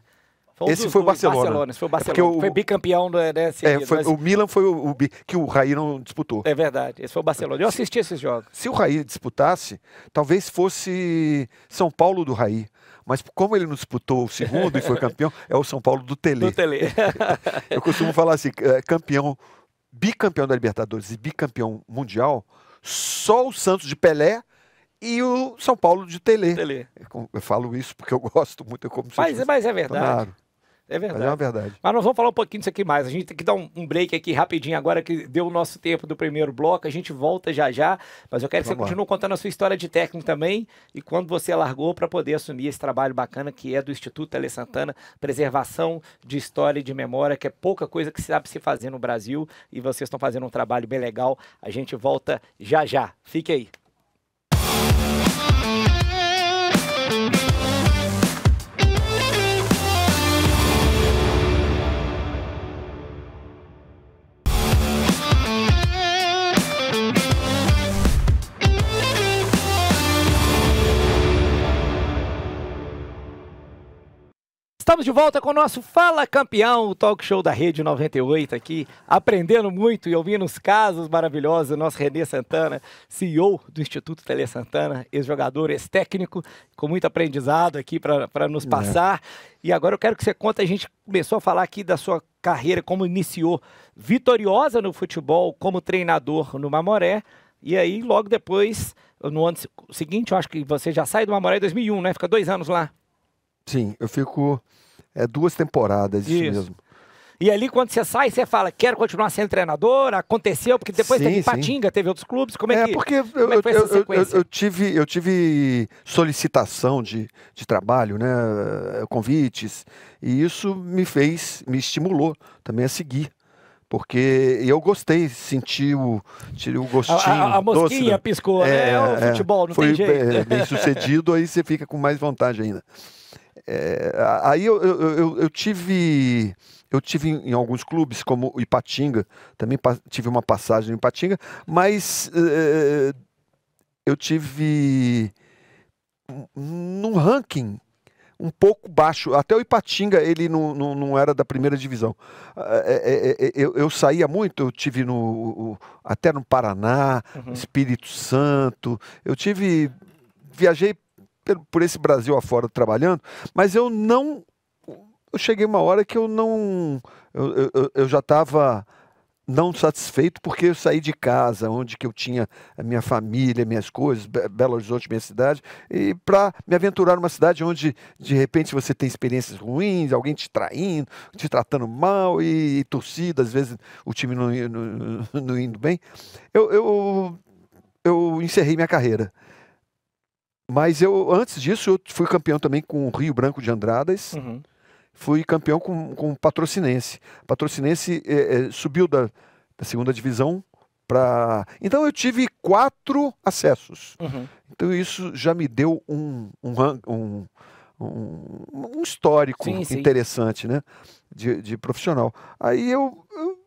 Speaker 1: Um esse, foi o Barcelona. Barcelona. esse foi o é Barcelona. É o, foi bicampeão da né, é, mas... O
Speaker 2: Milan foi o, o que o Raí não disputou.
Speaker 1: É verdade. Esse foi o Barcelona. Eu assisti esses jogos.
Speaker 2: Se o Raí disputasse, talvez fosse São Paulo do Raí. Mas como ele não disputou o segundo e foi campeão, é o São Paulo do Tele. Do Tele.
Speaker 1: Eu costumo
Speaker 2: falar assim, é, campeão, bicampeão da Libertadores e bicampeão mundial, só o Santos de Pelé e o São Paulo de Tele. Tele. Eu falo isso porque eu gosto muito. Eu como mas, mas é verdade. É verdade. Mas é uma verdade.
Speaker 1: Mas nós vamos falar um pouquinho disso aqui mais. A gente tem que dar um, um break aqui rapidinho agora que deu o nosso tempo do primeiro bloco. A gente volta já já, mas eu quero que você continue contando a sua história de técnico também e quando você largou para poder assumir esse trabalho bacana que é do Instituto Tele Santana, preservação de história e de memória, que é pouca coisa que sabe se fazer no Brasil e vocês estão fazendo um trabalho bem legal. A gente volta já já. Fique aí. Estamos de volta com o nosso Fala Campeão, o talk show da Rede 98 aqui, aprendendo muito e ouvindo os casos maravilhosos do nosso Renê Santana, CEO do Instituto Tele Santana, ex-jogador, ex-técnico, com muito aprendizado aqui para nos é. passar. É. E agora eu quero que você conte, a gente começou a falar aqui da sua carreira, como iniciou vitoriosa no futebol, como treinador no Mamoré, e aí logo depois, no ano seguinte, eu acho que você já sai do Mamoré em 2001, né? Fica dois anos lá.
Speaker 2: Sim, eu fico é, duas temporadas, isso, isso. mesmo.
Speaker 1: E ali, quando você sai, você fala, quero continuar sendo treinador, aconteceu, porque depois sim, teve Patinga, sim. teve outros clubes, como é, é que... porque eu, é que eu, eu, eu,
Speaker 2: tive, eu tive solicitação de, de trabalho, né, convites, e isso me fez, me estimulou também a seguir. Porque eu gostei, senti o, o gostinho. A, a, a mosquinha doce, piscou, é, né? É, o é, futebol, não foi, tem jeito. bem sucedido, aí você fica com mais vontade ainda. É, aí eu, eu, eu, eu, tive eu tive em alguns clubes como o Ipatinga também tive uma passagem no Ipatinga mas é, eu tive num ranking um pouco baixo até o Ipatinga ele não, não, não era da primeira divisão é, é, é, é eu, eu saía muito eu tive no até no Paraná uhum. Espírito Santo eu tive viajei por esse Brasil afora trabalhando, mas eu não. Eu cheguei uma hora que eu não. Eu, eu, eu já estava não satisfeito porque eu saí de casa, onde que eu tinha a minha família, minhas coisas, Belo Horizonte, minha cidade, e para me aventurar numa cidade onde de repente você tem experiências ruins, alguém te traindo, te tratando mal e, e torcida, às vezes o time não, não, não indo bem, eu, eu, eu encerrei minha carreira. Mas eu, antes disso, eu fui campeão também com o Rio Branco de Andradas. Uhum. Fui campeão com, com o Patrocinense. Patrocinense é, é, subiu da, da segunda divisão para. Então eu tive quatro acessos. Uhum. Então isso já me deu um, um, um, um, um histórico sim, sim. interessante, né? De, de profissional. Aí eu, eu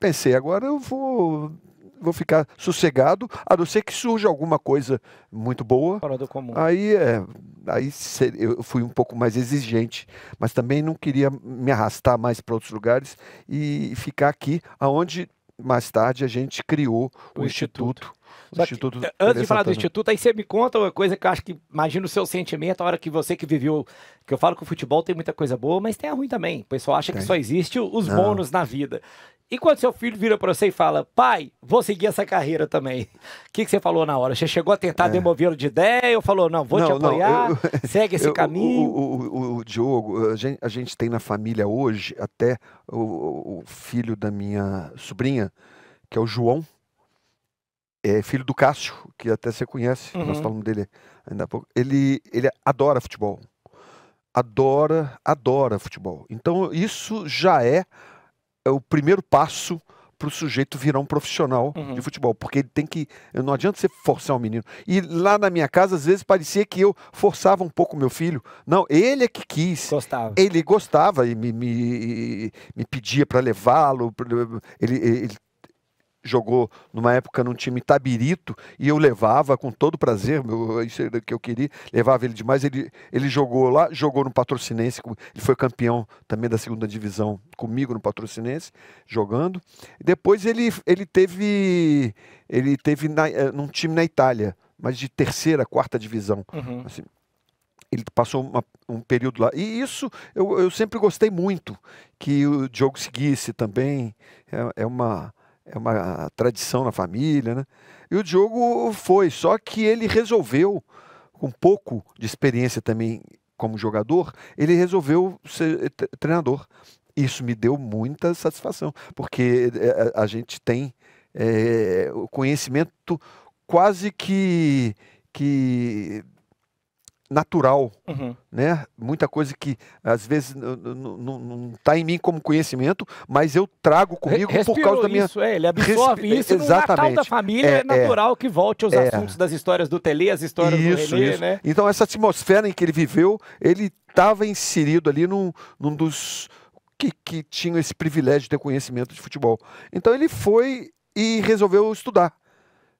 Speaker 2: pensei, agora eu vou vou ficar sossegado, a não ser que surja alguma coisa muito boa. Fora do comum. Aí, é, aí eu fui um pouco mais exigente, mas também não queria me arrastar mais para outros lugares e ficar aqui, aonde mais tarde a gente criou o, o Instituto, Instituto Instituto que, antes de falar do Instituto,
Speaker 1: aí você me conta uma coisa que eu acho que imagino o seu sentimento, a hora que você que viveu. Que eu falo que o futebol tem muita coisa boa, mas tem a ruim também. O pessoal acha tem. que só existe os Não. Ah. bônus na vida. E quando seu filho vira para você e fala, pai, vou seguir essa carreira também. O que, que você falou na hora? Você chegou a tentar é. demovê-lo de ideia ou falou, não, vou não, te apoiar, não, eu, segue esse eu, caminho?
Speaker 2: O, o, o Diogo, a gente, a gente, tem na família hoje até o, o filho da minha sobrinha, que é o João, é filho do Cássio, que até você conhece, uhum. nós falamos dele ainda há pouco. Ele, ele adora futebol. Adora, adora futebol. Então, isso já é, é o primeiro passo para o sujeito virar um profissional uhum. de futebol, porque ele tem que. Não adianta você forçar um menino. E lá na minha casa, às vezes, parecia que eu forçava um pouco meu filho. Não, ele é que quis. Gostava. Ele gostava e me, me, me pedia para levá-lo. Ele, ele jogou numa época num time Tabirito e eu levava com todo prazer, meu, isso é que eu queria, levava ele demais. Ele, ele jogou lá, jogou no Patrocinense, ele foi campeão também da segunda divisão comigo no Patrocinense, jogando. Depois ele, ele teve ele teve na, eh, num time na Itália, mas de terceira, quarta divisão. Uhum. Assim, ele passou uma, um período lá. E isso eu, eu sempre gostei muito, que o Diogo seguisse também. é, é uma é uma tradição na família, né? E o Diogo foi, só que ele resolveu, com pouco de experiência também como jogador, ele resolveu ser treinador. Isso me deu muita satisfação, porque é, é, a gente tem é, o conhecimento quase que, que natural, uhum. né? Muita coisa que às vezes não está em mim como conhecimento, mas eu trago comigo por causa da minha. Isso, é, ele absorve isso. Exatamente. No Natal da família é, é natural é. que
Speaker 1: volte aos é. assuntos das histórias do Tele, as histórias isso, do Relê, isso. né?
Speaker 2: Então essa atmosfera em que ele viveu, ele estava inserido ali num, num dos que, que tinham esse privilégio de ter conhecimento de futebol. Então ele foi e resolveu estudar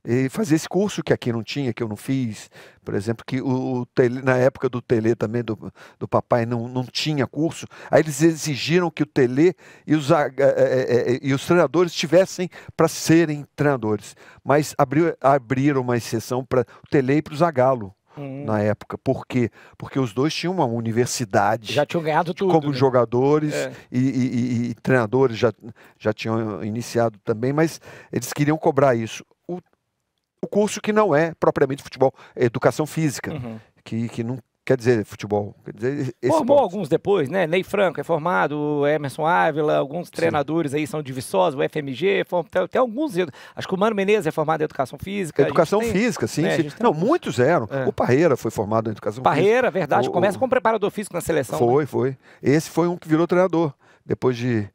Speaker 2: e fazer esse curso que aqui não tinha, que eu não fiz, por exemplo, que o, o tele, na época do Tele também, do, do papai, não, não tinha curso, aí eles exigiram que o Tele e os, é é, é, é, e os treinadores tivessem para serem treinadores, mas abriu, abriram uma exceção para o Tele e para o Zagalo. Hum. Na época, por quê? Porque os dois tinham uma universidade. Já tinham ganhado tudo. Como né? jogadores é. e, e, e, e treinadores já, já tinham iniciado também, mas eles queriam cobrar isso o curso que não é propriamente futebol, é educação física, uhum. que, que não quer dizer futebol. Quer dizer, Formou ponto.
Speaker 1: alguns depois, né? Ney Franco é formado, Emerson Ávila, alguns Sim. treinadores aí são de Viçosa, o FMG, até alguns. Acho que o Mano Menezes é formado em educação física. Educação tem, física, sim. Né? sim.
Speaker 2: Não, tem... muitos eram. É. O Parreira foi formado em educação Parreira, física. Parreira, verdade. O, começa o... como
Speaker 1: preparador físico na seleção. Né? Foi, né?
Speaker 2: foi. Esse foi um que virou treinador. Depois de,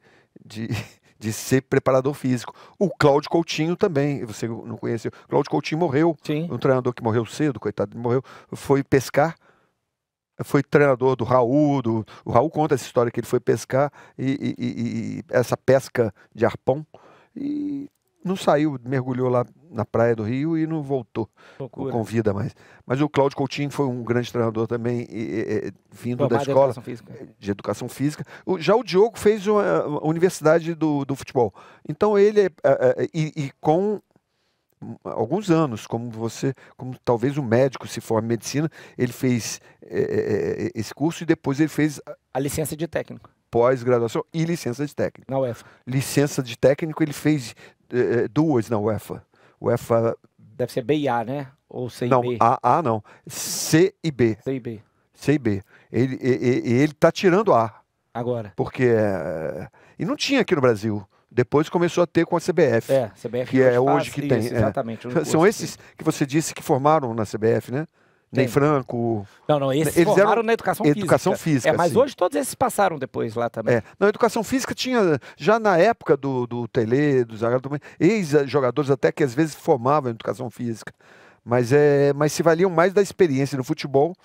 Speaker 2: de de ser preparador físico. O Cláudio Coutinho também, você não conheceu. Cláudio Coutinho morreu, Sim. um treinador que morreu cedo, coitado, morreu, foi pescar. Foi treinador do Raul, do, o Raul conta essa história que ele foi pescar e, e, e, e essa pesca de arpão e não saiu, mergulhou lá na praia do Rio e não voltou. Não convida mais. Mas o Cláudio Coutinho foi um grande treinador também, e, e, vindo Formado da escola. De educação física. Eh, de educação física. O, já o Diogo fez uma, uma universidade do, do, futebol. Então ele, é, é, é, e, e com alguns anos, como você, como talvez um médico se forme em medicina, ele fez é, é, esse curso e depois ele fez a, a licença de técnico. Pós-graduação e licença de técnico. Na UEFA. Licença de técnico ele fez é, duas na UEFA. UEFA. Deve ser B e A, né? Ou C não, e B? Não, a, a não. C e B. C e B. C e B. Ele, e, ele tá tirando A. Agora. Porque. É... E não tinha aqui no Brasil. Depois começou a ter com a CBF. É, CBF que é hoje que tem. Isso, é. Exatamente. São esses que você disse que formaram na CBF, né? nem Franco. Não, não, esses eles formaram eram, na educação, educação física. física. É, mas sim. hoje todos
Speaker 1: esses passaram depois lá também. É.
Speaker 2: Na educação física tinha, já na época do, do Tele, do Zagallo, ex-jogadores até que às vezes formavam em educação física. Mas, é, mas se valiam mais da experiência no futebol.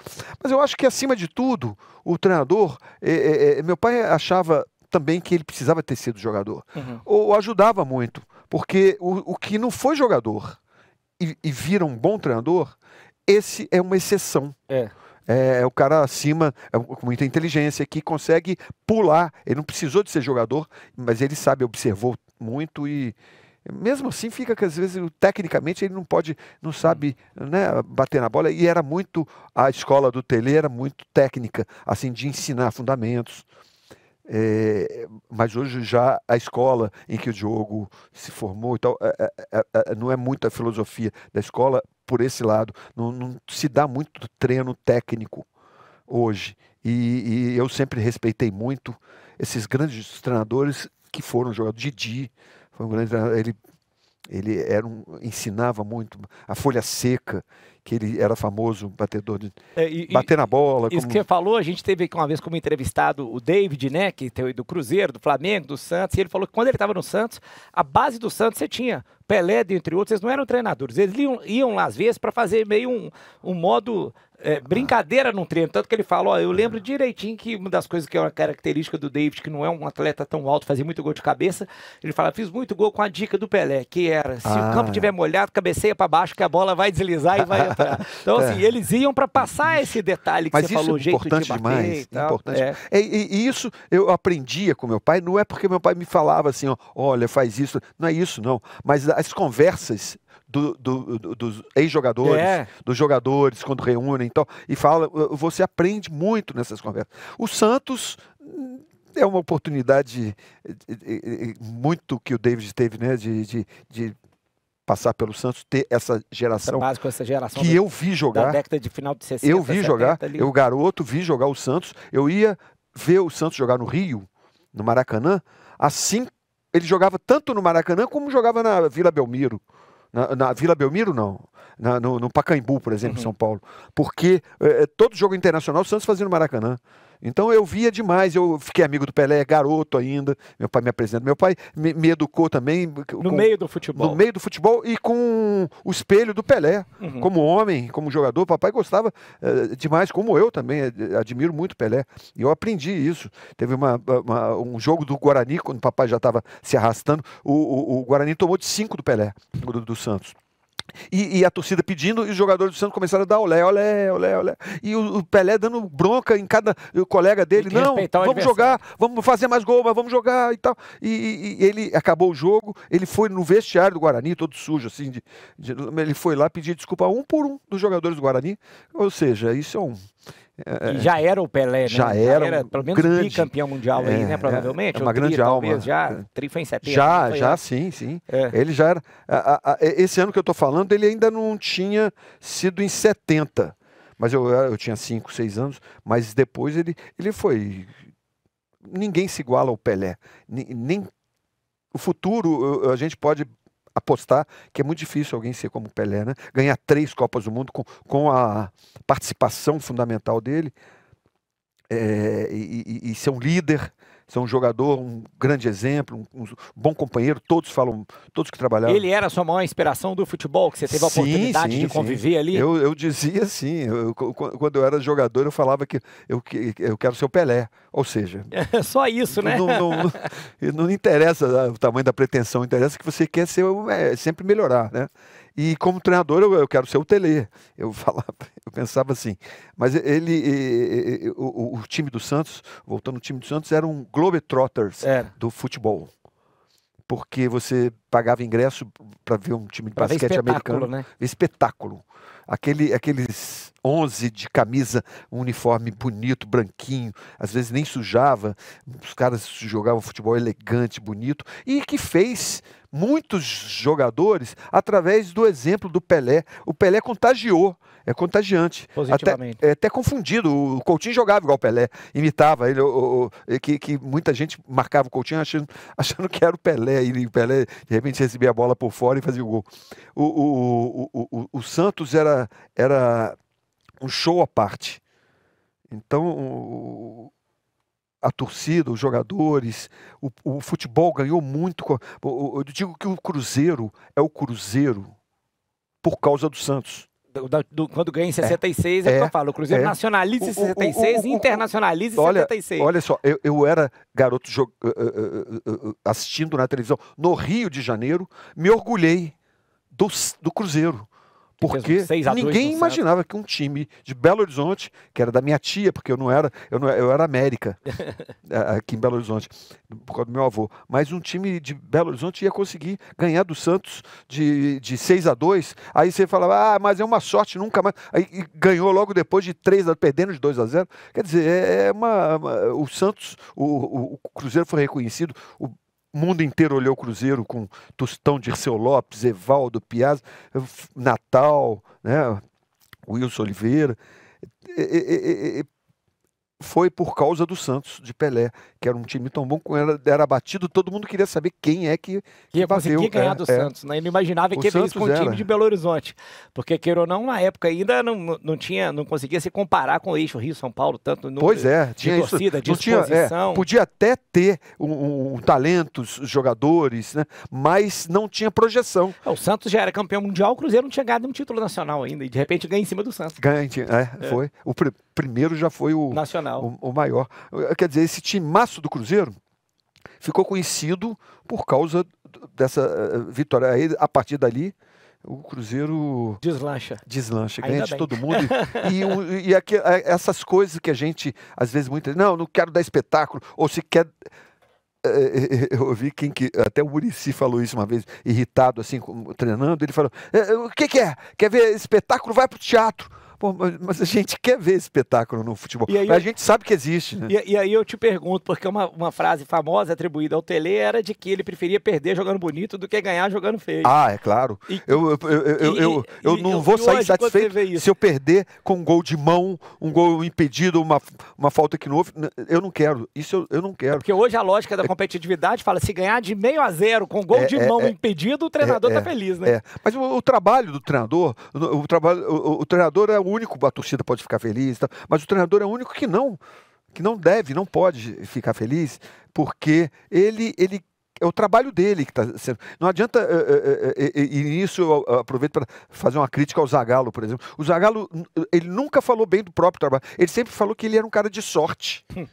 Speaker 2: Mas eu acho que, acima de tudo, o treinador. É, é, é meu pai achava também que ele precisava ter sido jogador. Uhum. Ou ajudava muito. Porque o, o que não foi jogador e, e vira um bom treinador, esse é uma exceção. É. É, é, o cara acima, é, com muita inteligência, que consegue pular. Ele não precisou de ser jogador, mas ele sabe, observou muito e. Mesmo assim, fica que às vezes, tecnicamente, ele não pode, não sabe né, bater na bola. E era muito, a escola do Tele era muito técnica, assim, de ensinar fundamentos. É, mas hoje já a escola em que o Diogo se formou e tal, é é, é, é, não é muito a filosofia da escola por esse lado. Não, não se dá muito treino técnico hoje. E, e, eu sempre respeitei muito esses grandes treinadores que foram jogadores. Didi foi um grande treinador. Ele, ele era um, ensinava muito a folha seca que ele era famoso batedor de é, e, bater na bola. Isso como... que você
Speaker 1: falou, a gente teve aqui uma vez como entrevistado o David, né, que do Cruzeiro, do Flamengo, do Santos, e ele falou que quando ele estava no Santos, a base do Santos você tinha Pelé, dentre outros, eles não eram treinadores, eles iam, iam lá às vezes para fazer meio um, um modo é, ah. brincadeira num treino. Tanto que ele fala, ó, eu é. lembro direitinho que uma das coisas que é uma característica do David, que não é um atleta tão alto, fazia muito gol de cabeça, ele fala, fiz muito gol com a dica do Pelé, que era, se ah. o campo é. tiver molhado, cabeceia para baixo que a bola vai deslizar e vai... então, assim, é. eles iam para passar esse detalhe que Mas você isso é falou, é importante de demais, e tal, importante. É.
Speaker 2: é e, e, isso eu aprendia com meu pai, não é porque meu pai me falava assim, ó, olha, faz isso, não é isso não, mas as conversas do, do, do, dos ex-jogadores, é. dos jogadores quando reúnem e tal, e fala, você aprende muito nessas conversas. O Santos hum, é uma oportunidade eh, eh, eh, muito que o David teve, né, de, de, de passar pelo Santos, ter essa geração, essa
Speaker 1: geração que do, eu vi jogar. Da década de final de 60, Eu vi 70, jogar, ali. eu
Speaker 2: garoto, vi jogar o Santos. Eu ia ver o Santos jogar no Rio, no Maracanã, assim ele jogava tanto no Maracanã como jogava na Vila Belmiro. Na, na Vila Belmiro, não. Na, no, no, Pacaembu, por exemplo, em uhum. São Paulo. Porque eh, eh, todo jogo internacional o Santos fazia no Maracanã. Então eu via demais, eu fiquei amigo do Pelé, garoto ainda. Meu pai me apresenta, meu pai me, me educou também. No com, meio do futebol. No meio do futebol e com o espelho do Pelé. Uhum. Como homem, como jogador, papai gostava eh, demais, como eu também, eh, admiro muito Pelé. E eu aprendi isso. Teve uma, uma, um jogo do Guarani, quando o papai já estava se arrastando, o, o, o, Guarani tomou de cinco do Pelé, do, do Santos. E, e, a torcida pedindo, e os jogadores do Santos começaram a dar olé, olé, olé, olé. E o, o Pelé dando bronca em cada colega dele. Não, vamos jogar, vamos fazer mais gol, mas vamos jogar e tal. E, e, ele acabou o jogo, ele foi no vestiário do Guarani, todo sujo, assim. De, de, ele foi lá pedir desculpa um por um dos jogadores do Guarani. Ou seja, isso é um já era o Pelé, né? Já era, já era pelo menos grande, campeão mundial é, aí, né? É, é, provavelmente. É uma grande tri, alma. já,
Speaker 1: é. tri foi em 70. Já, já, aí.
Speaker 2: sim, sim. É. Ele já era. A, a, esse ano que eu estou falando, ele ainda não tinha sido em 70. Mas eu, eu tinha 5, 6 anos. Mas depois ele, ele foi. Ninguém se iguala ao Pelé. nem o futuro, a gente pode apostar que é muito difícil alguém ser como o Pelé, né? Ganhar três Copas do Mundo com, com a participação fundamental dele é, e, e, e ser um líder são um jogador, um grande exemplo, um, um, bom companheiro, todos falam, todos que trabalharam. Ele
Speaker 1: era a sua maior inspiração do futebol, que você teve a sim, oportunidade sim, de conviver sim. ali? Eu,
Speaker 2: eu dizia assim, eu, quando eu era jogador, eu falava que eu, eu quero ser o Pelé. Ou seja.
Speaker 1: É só isso, né? Não, não, não,
Speaker 2: não interessa o tamanho da pretensão, interessa que você quer ser, é, sempre melhorar, né? E como treinador, eu, eu quero ser o Tele. Eu falava, eu pensava assim. Mas ele, e, e, o, o, time do Santos, voltando ao time do Santos, era um Globetrotters é. do futebol. Porque você pagava ingresso para ver um time de pra basquete americano. Né? Espetáculo. Aquele, aqueles 11 de camisa, um uniforme bonito, branquinho, às vezes nem sujava. Os caras jogavam futebol elegante, bonito, e que fez muitos jogadores através do exemplo do Pelé. O Pelé contagiou, é contagiante. Até, é até confundido. O Coutinho jogava igual o Pelé, imitava ele, o, o, que, que muita gente marcava o Coutinho achando, achando que era o Pelé. E o Pelé, de repente, recebia a bola por fora e fazia o gol. O, o, o, o, o Santos era, era um show à parte. Então, o, a torcida, os jogadores, o, o futebol ganhou muito. Eu digo que o Cruzeiro é o Cruzeiro por causa do Santos.
Speaker 1: Do, do, quando ganha em 66, é, é, o que eu é, falo. O Cruzeiro é. nacionaliza em 66, o, o, o, internacionaliza em olha, 76. Olha
Speaker 2: só, eu, eu era garoto eh, eh, eh, assistindo na televisão no Rio de Janeiro, me orgulhei do, do Cruzeiro. Porque ninguém imaginava que um time de Belo Horizonte, que era da minha tia, porque eu não era, eu, não, eu era América é, aqui em Belo Horizonte, por causa do meu avô, mas um time de Belo Horizonte ia conseguir ganhar do Santos de, de 6 a 2 Aí você falava, ah, mas é uma sorte, nunca mais. Aí ganhou logo depois de 3 a perdendo de 2 a 0 Quer dizer, é, é uma, uma o Santos, o, o, o Cruzeiro foi reconhecido, o o mundo inteiro olhou o Cruzeiro com Tostão, Dirceu Lopes, Evaldo, Piazza, Natal, né? Wilson Oliveira. E, e, e, foi por causa do Santos de Pelé que era um time tão bom, quando era, era batido, todo mundo queria saber quem é
Speaker 1: que, que ia bateu. conseguir ganhar é, do é, Santos. Né? Eu não imaginava o que Santos isso com o time de Belo Horizonte. Porque, queira ou não, na época ainda não, não, tinha, não conseguia se comparar com o eixo Rio-São Paulo, tanto no pois é, tinha de torcida, isso, de Tinha, é, podia
Speaker 2: até ter um, um, talentos, jogadores,
Speaker 1: né? mas não tinha projeção. É, o Santos já era campeão mundial, o Cruzeiro não tinha ganhado um título nacional ainda, e de repente ganha em cima do Santos.
Speaker 2: Ganha, é, é. foi. O pr primeiro já foi o,
Speaker 1: Nacional. o, o
Speaker 2: maior. Quer dizer, esse time maço sucesso do Cruzeiro ficou conhecido por causa dessa eh, eh, vitória. Aí, a partir dali, o Cruzeiro. Deslancha. Deslancha, ganha de todo mundo. e, e, e aqui, essas coisas que a gente, às vezes, muito. Não, não quero dar espetáculo, ou se quer. Eh, eu ouvi quem que. Até o Murici falou isso uma vez, irritado, assim, treinando. Ele falou: O que, que é? Quer ver espetáculo? Vai pro teatro. Pô, mas a gente quer ver espetáculo no futebol. Aí, a gente sabe que existe, né? E,
Speaker 1: e aí eu te pergunto, porque uma, uma, frase famosa atribuída ao Tele era de que ele preferia perder jogando bonito do que ganhar jogando feio. Ah,
Speaker 2: é claro. E, eu, eu, eu, e, eu, eu, não vou sair satisfeito se eu perder com um gol de mão, um gol impedido, uma, uma falta que não
Speaker 1: houve. Eu não quero. Isso eu, eu não é quero. É porque hoje a lógica da competitividade fala se ganhar de meio a zero com gol é, de é, mão é. impedido, o treinador é, tá feliz, né? Mas o, o, trabalho do
Speaker 2: treinador, o, o trabalho, o, o treinador é um o único, a torcida pode ficar feliz, mas o treinador é o único que não, que não deve, não pode ficar feliz, porque ele, ele é o trabalho dele que está sendo. Não adianta. Eh, eh, eh, e isso eu aproveito para fazer uma crítica ao Zagallo, por exemplo. O Zagallo, ele nunca falou bem do próprio trabalho. Ele sempre falou que ele era um cara de sorte. Hum.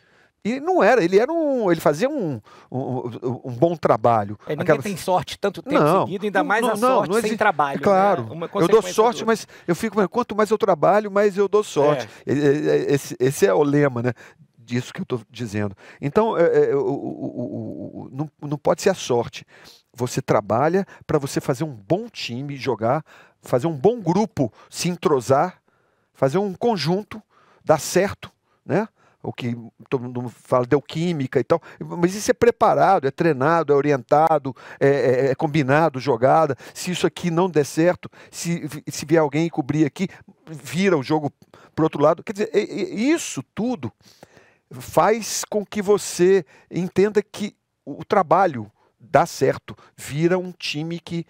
Speaker 2: E não era, ele era um. Ele fazia um, um, um bom trabalho. É, ninguém Aquela... tem
Speaker 1: sorte tanto tempo não, seguido, ainda mais não, a sorte não, existe... sem trabalho. Né? Claro. Né? Eu dou sorte, mas
Speaker 2: eu fico. Quanto mais eu trabalho, mais eu dou sorte. É. Esse, esse é o lema, né? disso que eu estou dizendo. Então, é, é, o, o, o, não, não pode ser a sorte. Você trabalha para você fazer um bom time jogar, fazer um bom grupo se entrosar, fazer um conjunto, dar certo, né? o que todo mundo fala, deu química e tal, mas isso é preparado, é treinado, é orientado, é, é, é combinado, jogada. Se isso aqui não der certo, se, se vier alguém cobrir aqui, vira o jogo para outro lado. Quer dizer, é, isso tudo faz com que você entenda que o trabalho dá certo, vira um time que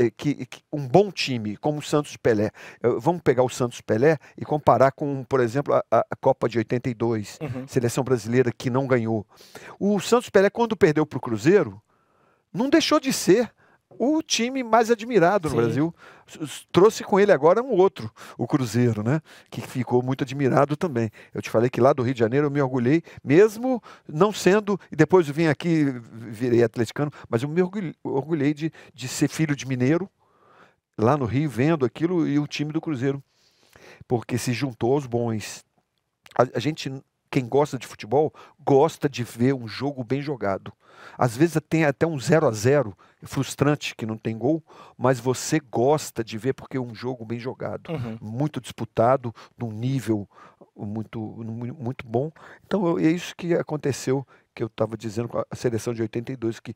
Speaker 2: eh, que, que, um bom time, como o Santos Pelé. Vamos pegar o Santos Pelé e comparar com, por exemplo, a, a Copa de 82, uhum. seleção brasileira que não ganhou. O Santos Pelé, quando perdeu para o Cruzeiro, não deixou de ser o time mais admirado no Brasil. Trouxe com ele agora um outro, o Cruzeiro, né? Que ficou muito admirado também. Eu te falei que lá do Rio de Janeiro eu me orgulhei, mesmo não sendo, e depois eu vim aqui, virei atleticano, mas eu me orgulhei de, de ser filho de mineiro, lá no Rio, vendo aquilo e o time do Cruzeiro. Porque se juntou aos bons. a, a gente quem gosta de futebol gosta de ver um jogo bem jogado. Às vezes tem até um 0 a 0 é frustrante que não tem gol, mas você gosta de ver porque é um jogo bem jogado, uhum. muito disputado, num nível muito, muito bom. Então eu, é isso que aconteceu, que eu estava dizendo com a seleção de 82, que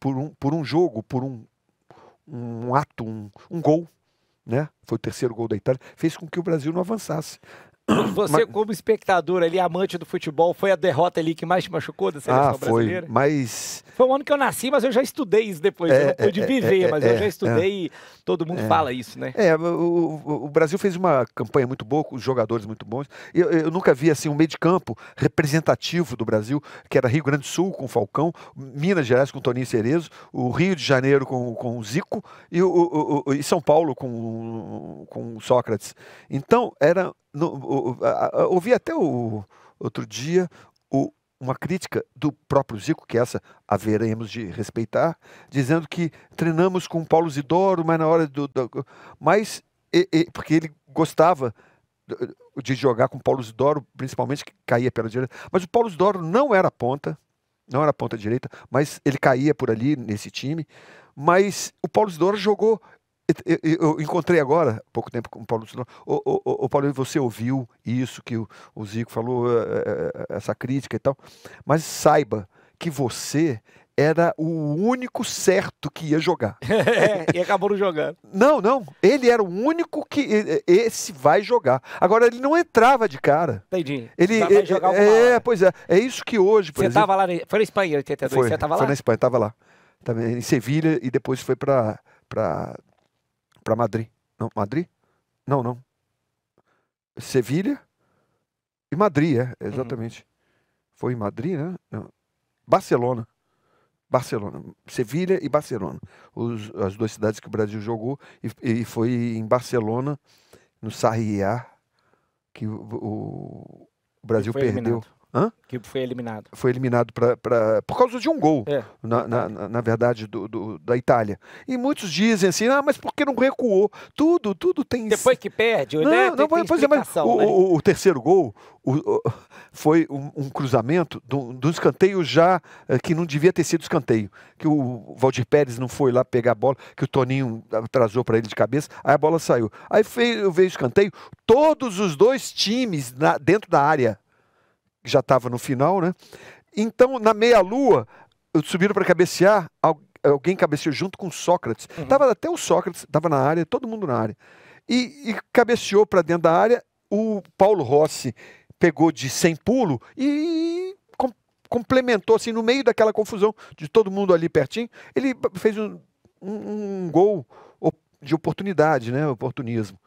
Speaker 2: por um, por um jogo, por um, um ato, um, um gol, né? Foi o terceiro gol da Itália, fez com que o Brasil não avançasse.
Speaker 1: Você, mas... como espectador ali, amante do futebol, foi a derrota ali que mais te machucou da seleção ah, foi, brasileira?
Speaker 2: Mas.
Speaker 1: Foi o ano que eu nasci, mas eu já estudei isso depois. É, eu não pude é, é, viver, é, mas é, eu já estudei e todo mundo fala isso, né?
Speaker 2: É, o, o, Brasil fez uma campanha muito boa, com jogadores muito bons. Eu, eu, nunca vi assim um meio de campo representativo do Brasil, que era Rio Grande do Sul com o Falcão, Minas Gerais com o Toninho Cerezo, o Rio de Janeiro com, com o Zico e, o, o, o e São Paulo com, com o Sócrates. Então, era no, ouvi até o, outro dia o, uma crítica do próprio Zico, que essa haveremos de respeitar, dizendo que treinamos com Paulo Zidoro, mas na hora do. do mas, e, e, porque ele gostava de jogar com Paulo Zidoro, principalmente, que caía pela direita. Mas o Paulo Zidoro não era ponta, não era ponta direita, mas ele caía por ali nesse time. Mas o Paulo Zidoro jogou eu, eu, encontrei agora, há pouco tempo, com o Paulo O Paulo, você ouviu isso que o, o Zico falou, é, é, é, essa crítica e tal, mas saiba que você era o único certo que ia jogar.
Speaker 1: e acabou não jogando.
Speaker 2: Não, não. Ele era o único que esse vai jogar. Agora ele não entrava de cara.
Speaker 1: Entendi. Ele é, jogar é, hora. pois é.
Speaker 2: É isso que hoje, por você exemplo. Tava
Speaker 1: lá, foi na Espanha em 82, foi, você tava lá? Foi na
Speaker 2: Espanha, tava lá. Também em Sevilha e depois foi para para para Madrid. Não, Madrid? Não, não. Sevilha e Madrid, é, uhum. exatamente. Uhum. Foi em Madrid, né? Não. Barcelona. Barcelona, Sevilha e Barcelona, Os, as duas cidades que o Brasil jogou e, e foi em Barcelona, no Sarriá, que o, o Brasil perdeu. Eliminado. Hã?
Speaker 1: Que foi eliminado.
Speaker 2: Foi eliminado pra, pra por causa de um gol, é. na, na, na, verdade, do, do, da Itália. E muitos dizem assim, ah, mas por que não recuou? Tudo, tudo tem... Depois
Speaker 1: que perde, não, né? Não, tem, pois é, mas o, né? o,
Speaker 2: o, terceiro gol o, foi um, um cruzamento do, do, escanteio já eh, que não devia ter sido escanteio. Que o Valdir Pérez não foi lá pegar a bola, que o Toninho atrasou para ele de cabeça, aí a bola saiu. Aí veio, veio o escanteio, todos os dois times na, dentro da área já estava no final, né? Então, na meia-lua, subiram para cabecear, alguém cabeceou junto com Sócrates. Uhum. Tava até o Sócrates, estava na área, todo mundo na área. E, e cabeceou para dentro da área, o Paulo Rossi pegou de sem pulo e com, complementou, assim, no meio daquela confusão de todo mundo ali pertinho, ele fez um, um, um gol de oportunidade, né? Oportunismo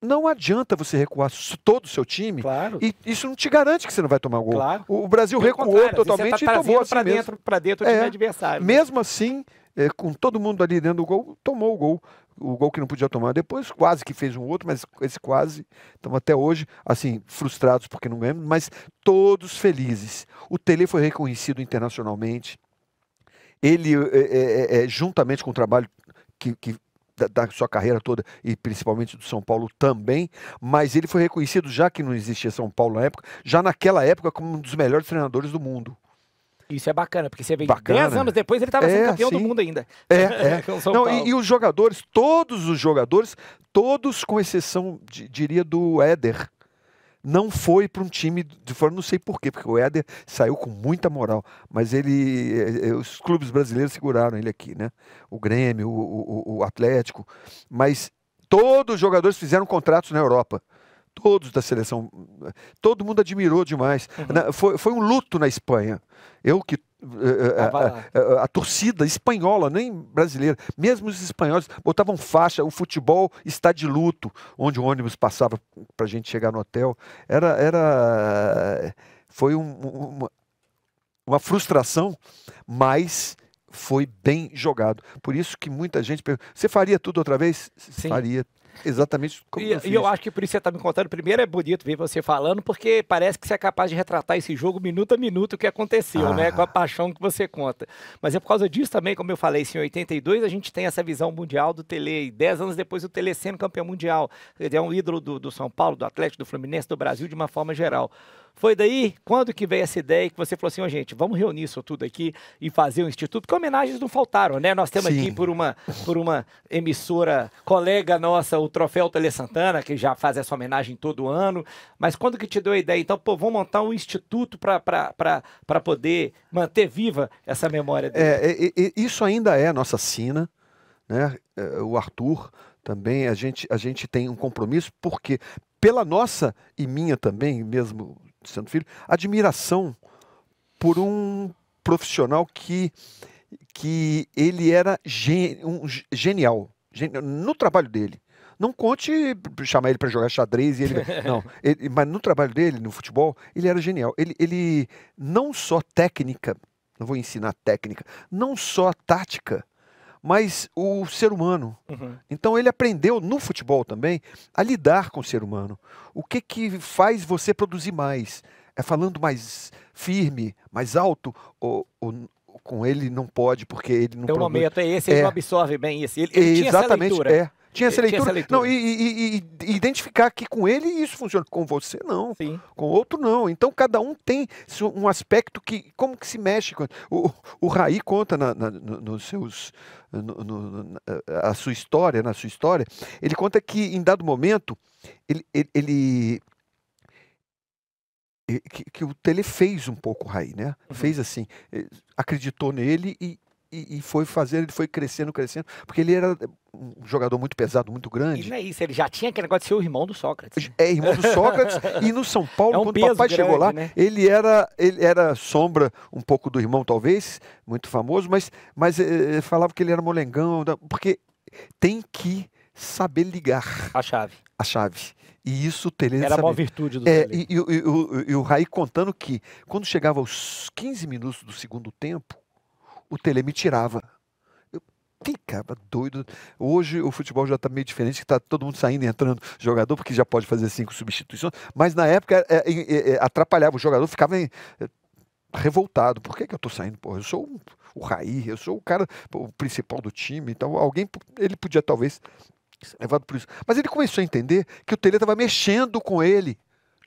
Speaker 2: não adianta você recuar todo o seu time. Claro. E isso não te garante que você não vai tomar gol. Claro.
Speaker 1: O Brasil Pelo recuou assim, totalmente tá e tomou assim mesmo. dentro, para dentro do é. adversário.
Speaker 2: Mesmo assim, é, com todo mundo ali dentro do gol, tomou o gol. O gol que não podia tomar depois, quase que fez um outro, mas esse quase. Estamos até hoje, assim, frustrados porque não ganhamos, mas todos felizes. O Tele foi reconhecido internacionalmente. Ele, é, é, é, é juntamente com o trabalho que, que da, da, sua carreira toda e principalmente do São Paulo também, mas ele foi reconhecido, já que não existia São Paulo na época, já naquela época como um dos melhores treinadores do mundo.
Speaker 1: Isso é bacana, porque você vê bacana. 10 anos depois ele estava é, sendo campeão do mundo ainda. É, é. não, e, e, os
Speaker 2: jogadores, todos os jogadores, todos com exceção, de, diria, do Éder, não foi para um time de fora, não sei porquê, porque o Éder saiu com muita moral, mas ele, eh, os clubes brasileiros seguraram ele aqui, né? O Grêmio, o, o, o Atlético, mas todos os jogadores fizeram contratos na Europa todos da seleção. Todo mundo admirou demais. Uhum. foi, foi um luto na Espanha. Eu que a, ah, a, ah, ah, a, torcida espanhola, nem brasileira, mesmo os espanhóis botavam faixa, o futebol está de luto, onde o ônibus passava para a gente chegar no hotel. Era, era foi um, uma, uma frustração, mas foi bem jogado. Por isso que muita gente pergunta, você faria tudo outra vez? Sim. Faria Exatamente
Speaker 1: como e, eu E eu acho que por isso você está me contando. Primeiro é bonito ver você falando, porque parece que você é capaz de retratar esse jogo minuto a minuto o que aconteceu, né? ah. né? Com a paixão que você conta. Mas é por causa disso também, como eu falei, em 82 a gente tem essa visão mundial do Tele. Dez anos depois o Tele sendo campeão mundial. Ele é um ídolo do, do São Paulo, do Atlético, do Fluminense, do Brasil de uma forma geral. Foi daí, quando que veio essa ideia que você falou assim, ó oh, gente, vamos reunir isso tudo aqui e fazer um instituto, porque homenagens não faltaram, né? Nós temos Sim. aqui por uma, por uma emissora colega nossa, o Troféu Tele Santana, que já faz essa homenagem todo ano, mas quando que te deu a ideia? Então, pô, vamos montar um instituto para poder manter viva essa memória dele. É,
Speaker 2: é, é, isso ainda é a nossa sina, né? É, o Arthur também, a gente, a gente tem um compromisso, porque pela nossa e minha também, mesmo Santo Filho, admiração por um profissional que, que ele era gen, um, genial, genial no trabalho dele. Não conte chamar ele para jogar xadrez e ele não. Ele, mas no trabalho dele, no futebol, ele era genial. Ele, ele não só técnica, não vou ensinar técnica, não só tática, mas o ser humano. Uhum. Então ele aprendeu no futebol também a lidar com o ser humano. O que, que faz você produzir mais? É falando mais firme, mais alto, ou, ou com ele não pode, porque ele não. Então, produz... o momento é esse, ele é. não
Speaker 1: absorve bem isso. Ele, ele é, tinha exatamente, essa leitura. É. Tinha essa leitura. Tinha essa leitura. Não, e, e,
Speaker 2: e, identificar que com ele isso funciona. Com você, não. Sim. Com outro, não. Então, cada um tem um aspecto que. Como que se mexe? O, o Raí conta na, na, nos seus. No, no, a sua história, na sua história. Ele conta que, em dado momento, ele. ele, que, que o Tele fez um pouco o Raí, né? Uhum. Fez assim, eh, acreditou nele e, e, e, foi fazendo, ele foi crescendo, crescendo, porque ele era um jogador muito pesado, muito grande. Isso
Speaker 1: não é isso, ele já tinha aquele negócio de ser o irmão do Sócrates. É, irmão do Sócrates, e no São Paulo, é um quando o papai grande, chegou lá, né?
Speaker 2: ele, era, ele era sombra um pouco do irmão, talvez, muito famoso, mas, mas eh, eh, falava que ele era molengão, porque tem que saber ligar. A chave. A chave. E isso o Tele Era uma virtude do é, e, e, e, e, o, e o Raí contando que quando chegava aos 15 minutos do segundo tempo, o Tele me tirava. Eu ficava tá doido. Hoje o futebol já está meio diferente, que está todo mundo saindo e entrando jogador, porque já pode fazer cinco substituições. Mas na época é, é, é, é atrapalhava o jogador, ficava em, é, revoltado. Por que, que eu estou saindo? Porra, eu sou o Raí, eu sou o cara o principal do time. Então alguém, ele podia talvez levado por isso. Mas ele começou a entender que o Tele estava mexendo com ele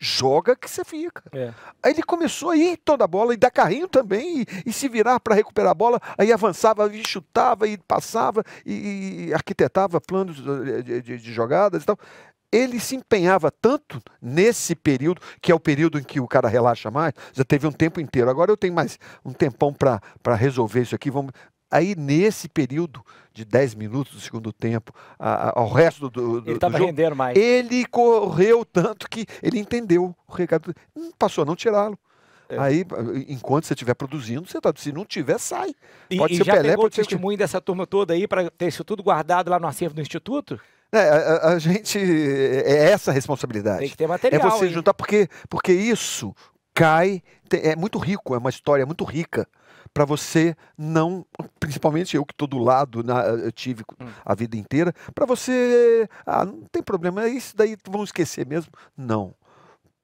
Speaker 2: joga que você fica. É. Aí ele começou a ir toda a bola e dar carrinho também, e, e se virar para recuperar a bola, aí avançava, e chutava, e passava, e, e arquitetava planos eh, de, de, de jogadas e tal. Ele se empenhava tanto nesse período, que é o período em que o cara relaxa mais, já teve um tempo inteiro. Agora eu tenho mais um tempão para resolver isso aqui, vamos Aí, nesse período de 10 minutos do segundo tempo, a, a, ao resto do, do ele estava rendendo mais. Ele correu tanto que ele entendeu o recado. Hum, passou a não tirá-lo. É. Aí, enquanto você estiver produzindo, você tá, se não tiver, sai. E, pode e ser já Pelé, pegou pode ser... o testemunho
Speaker 1: dessa turma toda aí para ter isso tudo guardado lá no acervo do Instituto? É, a, a, gente.
Speaker 2: É, é essa a responsabilidade. Tem que ter material. É você hein? juntar, porque, porque isso cai. é muito rico, é uma história muito rica para você não, principalmente eu que estou do lado, na, eh, eu tive hum. a vida inteira, para você, ah, não tem problema, é isso daí vão esquecer mesmo. Não.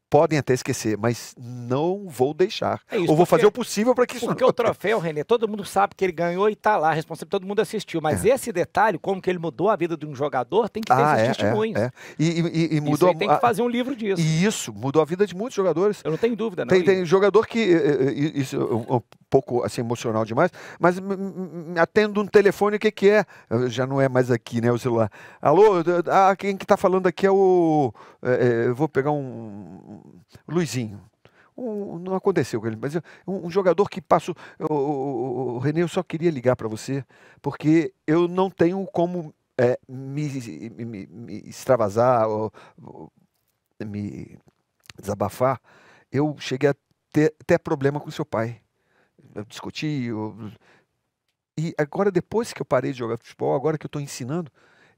Speaker 2: Podem até esquecer, mas não vou deixar. É
Speaker 1: isso, Ou vou fazer o possível para que isso Porque não... o troféu, Renê, todo mundo sabe que ele ganhou e está lá, responsável, todo mundo assistiu. Mas é. esse detalhe, como que ele mudou a vida de um jogador, tem que ter ah, esses é, é testemunhos. É, e, e, e, mudou. Isso tem que fazer um livro disso. E isso, mudou a vida de muitos jogadores. Eu não tenho dúvida, não. Tem, tem
Speaker 2: jogador que. Eh, eh, isso, eu, eu, pouco assim emocional demais, mas atendo um telefone, o que que é? Já não é mais aqui, né, o celular. Alô, ah, quem que tá falando aqui é o... É, é vou pegar um... Luizinho. Um, não aconteceu com ele, mas um, um jogador que passou... O, o, o Renê, eu só queria ligar para você, porque eu não tenho como é, me, me, me, extravasar, ou, ou, me desabafar. Eu cheguei a ter até problema com seu pai discutir discuti. E agora, depois que eu parei de jogar futebol, agora que eu estou ensinando,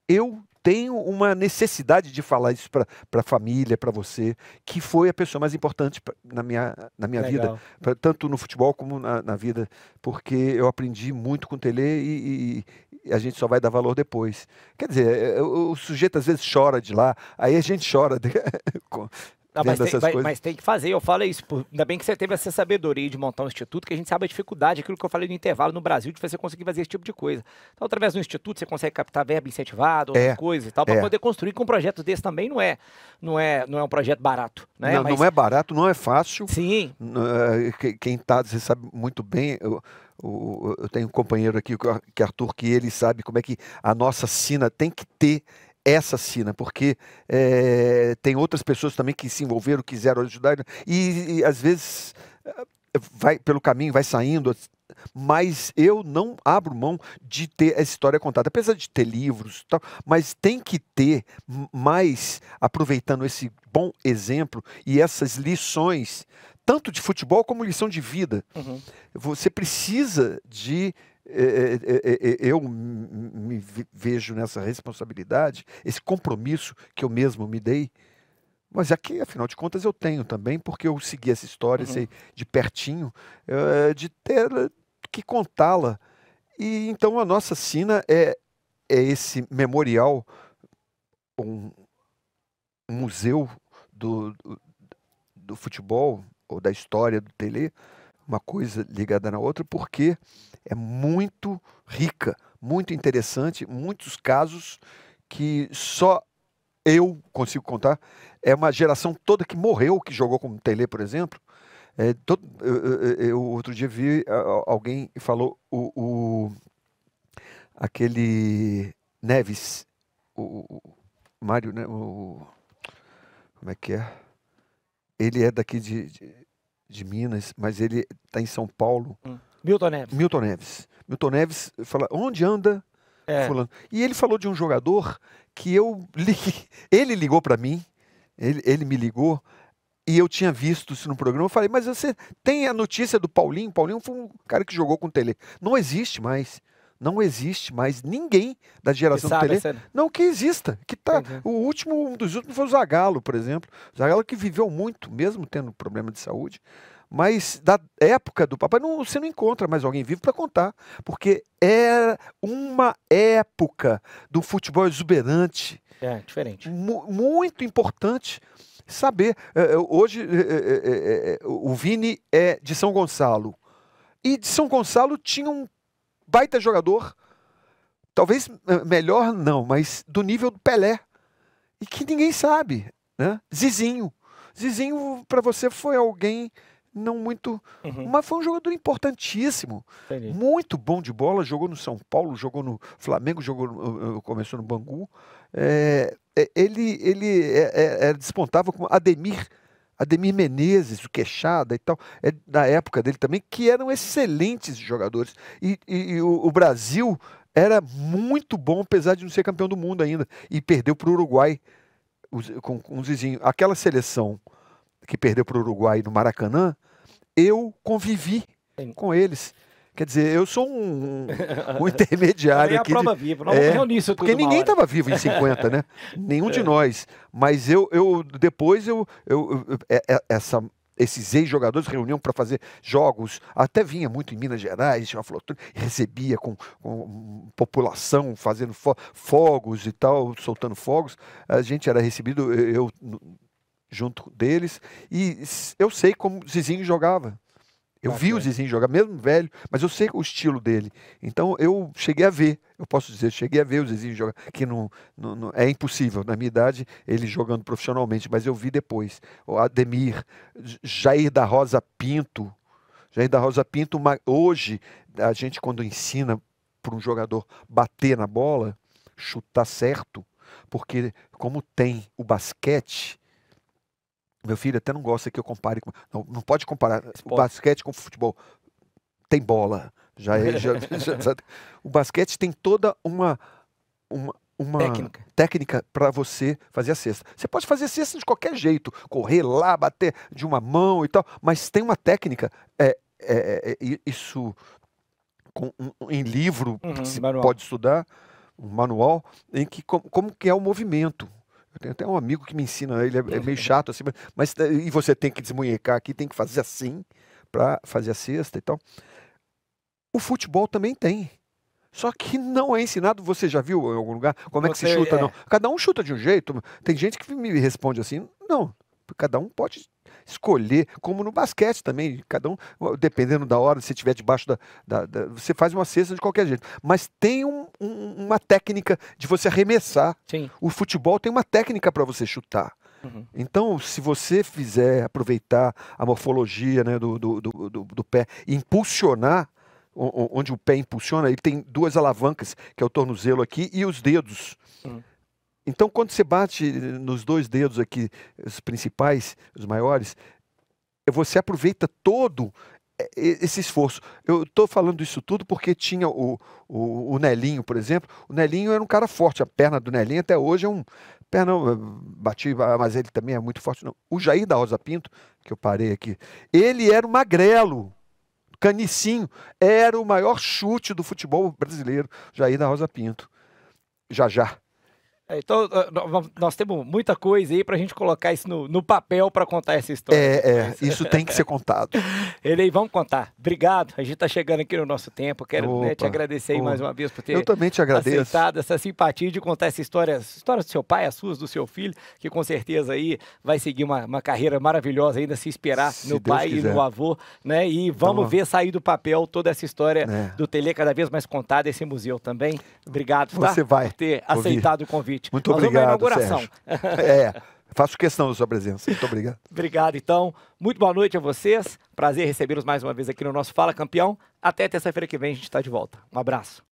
Speaker 2: eu tenho uma necessidade de falar isso para a família, para você, que foi a pessoa mais importante pra, na minha, na minha vida, pra, tanto no futebol como na, na, vida, porque eu aprendi muito com o Tele e, e, e, a gente só vai dar valor depois. Quer dizer, o, o sujeito às vezes chora de lá, aí a gente chora. De... mas, tem, mas,
Speaker 1: tem, que fazer, eu falo isso. Por, ainda bem que você teve essa sabedoria de montar um instituto, que a gente sabe a dificuldade, aquilo que eu falei no intervalo no Brasil, de você conseguir fazer esse tipo de coisa. Então, através do instituto, você consegue captar verba incentivada, outras é, coisas e tal, para é. poder construir com um projeto desse também não é, não é, não é um projeto barato. Né? Não, mas... não é
Speaker 2: barato, não é fácil. Sim. Eh, quem está, você sabe muito bem. Eu... O, eu tenho um companheiro aqui, que é Arthur, que ele sabe como é que a nossa sina tem que ter essa cena, porque é, tem outras pessoas também que se envolveram, quiseram ajudar, né, e, e às vezes eh, vai pelo caminho, vai saindo, mas eu não abro mão de ter essa história contada. Apesar de ter livros, tal, mas tem que ter mais, aproveitando esse bom exemplo e essas lições, tanto de futebol como lição de vida. Uhum. Você precisa de é, é, é, eu me vejo nessa responsabilidade, esse compromisso que eu mesmo me dei. Mas aqui, afinal de contas, eu tenho também, porque eu segui essa história uhum. sei, de pertinho, eh, de ter eh, que contá-la. E então a nossa sina é, é esse memorial, um museu do, do, do futebol ou da história do Tele, uma coisa ligada na outra, porque é muito rica, muito interessante, muitos casos que só eu consigo contar. É uma geração toda que morreu, que jogou como Tele, por exemplo. É, todo, eu, eu, outro dia vi alguém falou o, o aquele Neves, o, o Mário, né, o, como é que é? Ele é daqui de, de de Minas, mas ele está em São Paulo. Hum. Milton Neves. Milton Neves. Milton Neves fala, onde anda é. fulano? E ele falou de um jogador que eu li... ele ligou para mim, ele, ele me ligou, e eu tinha visto isso no programa. Eu falei, mas você tem a notícia do Paulinho? Paulinho foi um cara que jogou com o Tele. Não existe mais não existe mais ninguém da geração sabe, do Tele. É não que exista. Que tá, o último, um dos últimos foi o Zagalo, por exemplo. O Zagalo que viveu muito, mesmo tendo problema de saúde. Mas da época do papai, não, você não encontra mais alguém vivo para contar. Porque era uma época do futebol exuberante. É, diferente. Mu muito importante saber. É, é, hoje, é, o Vini é de São Gonçalo. E de São Gonçalo tinha um baita jogador, talvez eh, melhor não, mas do nível do Pelé. E que ninguém sabe, né? Zizinho. Zizinho para você foi alguém não muito, uhum. mas foi um jogador importantíssimo. Entendi. Muito bom de bola, jogou no São Paulo, jogou no Flamengo, jogou no, eh, eh, começou no Bangu. É, ele ele é, é, despontava como Ademir Ademir Menezes, o Queixada e tal, é da época dele também, que eram excelentes jogadores. E, e, e o, o, Brasil era muito bom, apesar de não ser campeão do mundo ainda. E perdeu para o Uruguai com uns vizinhos. Aquela seleção que perdeu para o Uruguai no Maracanã, eu convivi Sim. com eles. Quer dizer, eu sou um, um intermediário é aqui. Prova de, viva, é, porque ninguém estava vivo em 50, né? Nenhum é. de nós. Mas eu, eu depois eu, eu, eu é, é, essa esses ex-jogadores reuniam para fazer jogos, até vinha muito em Minas Gerais, tinha uma flotura, recebia com, com, população fazendo fo fogos e tal, soltando fogos. A gente era recebido, eu junto deles, e eu sei como Zizinho jogava. Eu tá vi o Zizinho jogar, mesmo velho, mas eu sei o estilo dele. Então eu cheguei a ver, eu posso dizer, cheguei a ver o Zizinho jogar, que não, não, não é impossível na minha idade ele jogando profissionalmente, mas eu vi depois. O Ademir, Jair da Rosa Pinto. Jair da Rosa Pinto, uma, hoje, a gente quando ensina para um jogador bater na bola, chutar certo, porque como tem o basquete, meu filho até não gosta que eu compare com. Não, não pode comparar Esporte. o basquete com o futebol. Tem bola. Já, é, já, já O basquete tem toda uma, uma, uma técnica, técnica para você fazer a cesta. Você pode fazer a cesta de qualquer jeito, correr lá, bater de uma mão e tal, mas tem uma técnica. É, é, é, é isso com, um, em livro uhum, se manual. pode estudar, um manual, em que com, como que é o movimento eu tenho até um amigo que me ensina, ele é, é meio chato assim, mas eh, e você tem que desmunhecar aqui, tem que fazer assim para fazer a cesta e tal. O futebol também tem. Só que não é ensinado, você já viu em algum lugar como você, é que se chuta, é. não. Cada um chuta de um jeito. Tem gente que me responde assim, não, cada um pode escolher, como no basquete também, cada um, dependendo da hora, se estiver debaixo da, da, da, Você faz uma cesta de qualquer jeito. Mas tem um, um, uma técnica de você arremessar. Sim. O futebol tem uma técnica para você chutar. Uhum. Então, se você fizer aproveitar a morfologia né, do, do, do, do pé e impulsionar, onde o pé impulsiona, ele tem duas alavancas, que é o tornozelo aqui e os dedos. Uhum. Então, quando você bate eh, nos dois dedos aqui, os principais, os maiores, eh, você aproveita todo eh, esse esforço. Eu estou falando isso tudo porque tinha o, o, o, Nelinho, por exemplo. O Nelinho era um cara forte, a perna do Nelinho até hoje é um. Perna, bati, mas ele também é muito forte. Não. O Jair da Rosa Pinto, que eu parei aqui, ele era um magrelo, canicinho, era o maior chute do futebol brasileiro, Jair da Rosa Pinto. Já já.
Speaker 1: É, então, ah, nós temos muita coisa aí para a gente colocar isso no, no papel para contar essa história. É, é, isso tem que ser
Speaker 2: contado.
Speaker 1: Ele aí, vamos contar. Obrigado, a gente está chegando aqui no nosso tempo. Quero né, te agradecer aí mais uma vez por ter Eu também te agradeço. aceitado essa simpatia de contar essa história, história do seu pai, as suas, do seu filho, que com certeza aí vai seguir uma, uma carreira maravilhosa ainda, se esperar se no Deus pai quiser. e no avô, né? E então vamos ver sair do papel toda essa história é. do Tele cada vez mais contada, esse museu também. Obrigado, tá? Você vai por ter ouvir. aceitado o convite convite. Muito Nós obrigado, inauguração. é,
Speaker 2: faço questão da sua presença. Muito obrigado.
Speaker 1: obrigado, então. Muito boa noite a vocês. Prazer recebê-los mais uma vez aqui no nosso Fala Campeão. Até terça-feira que vem a gente está de volta. Um abraço.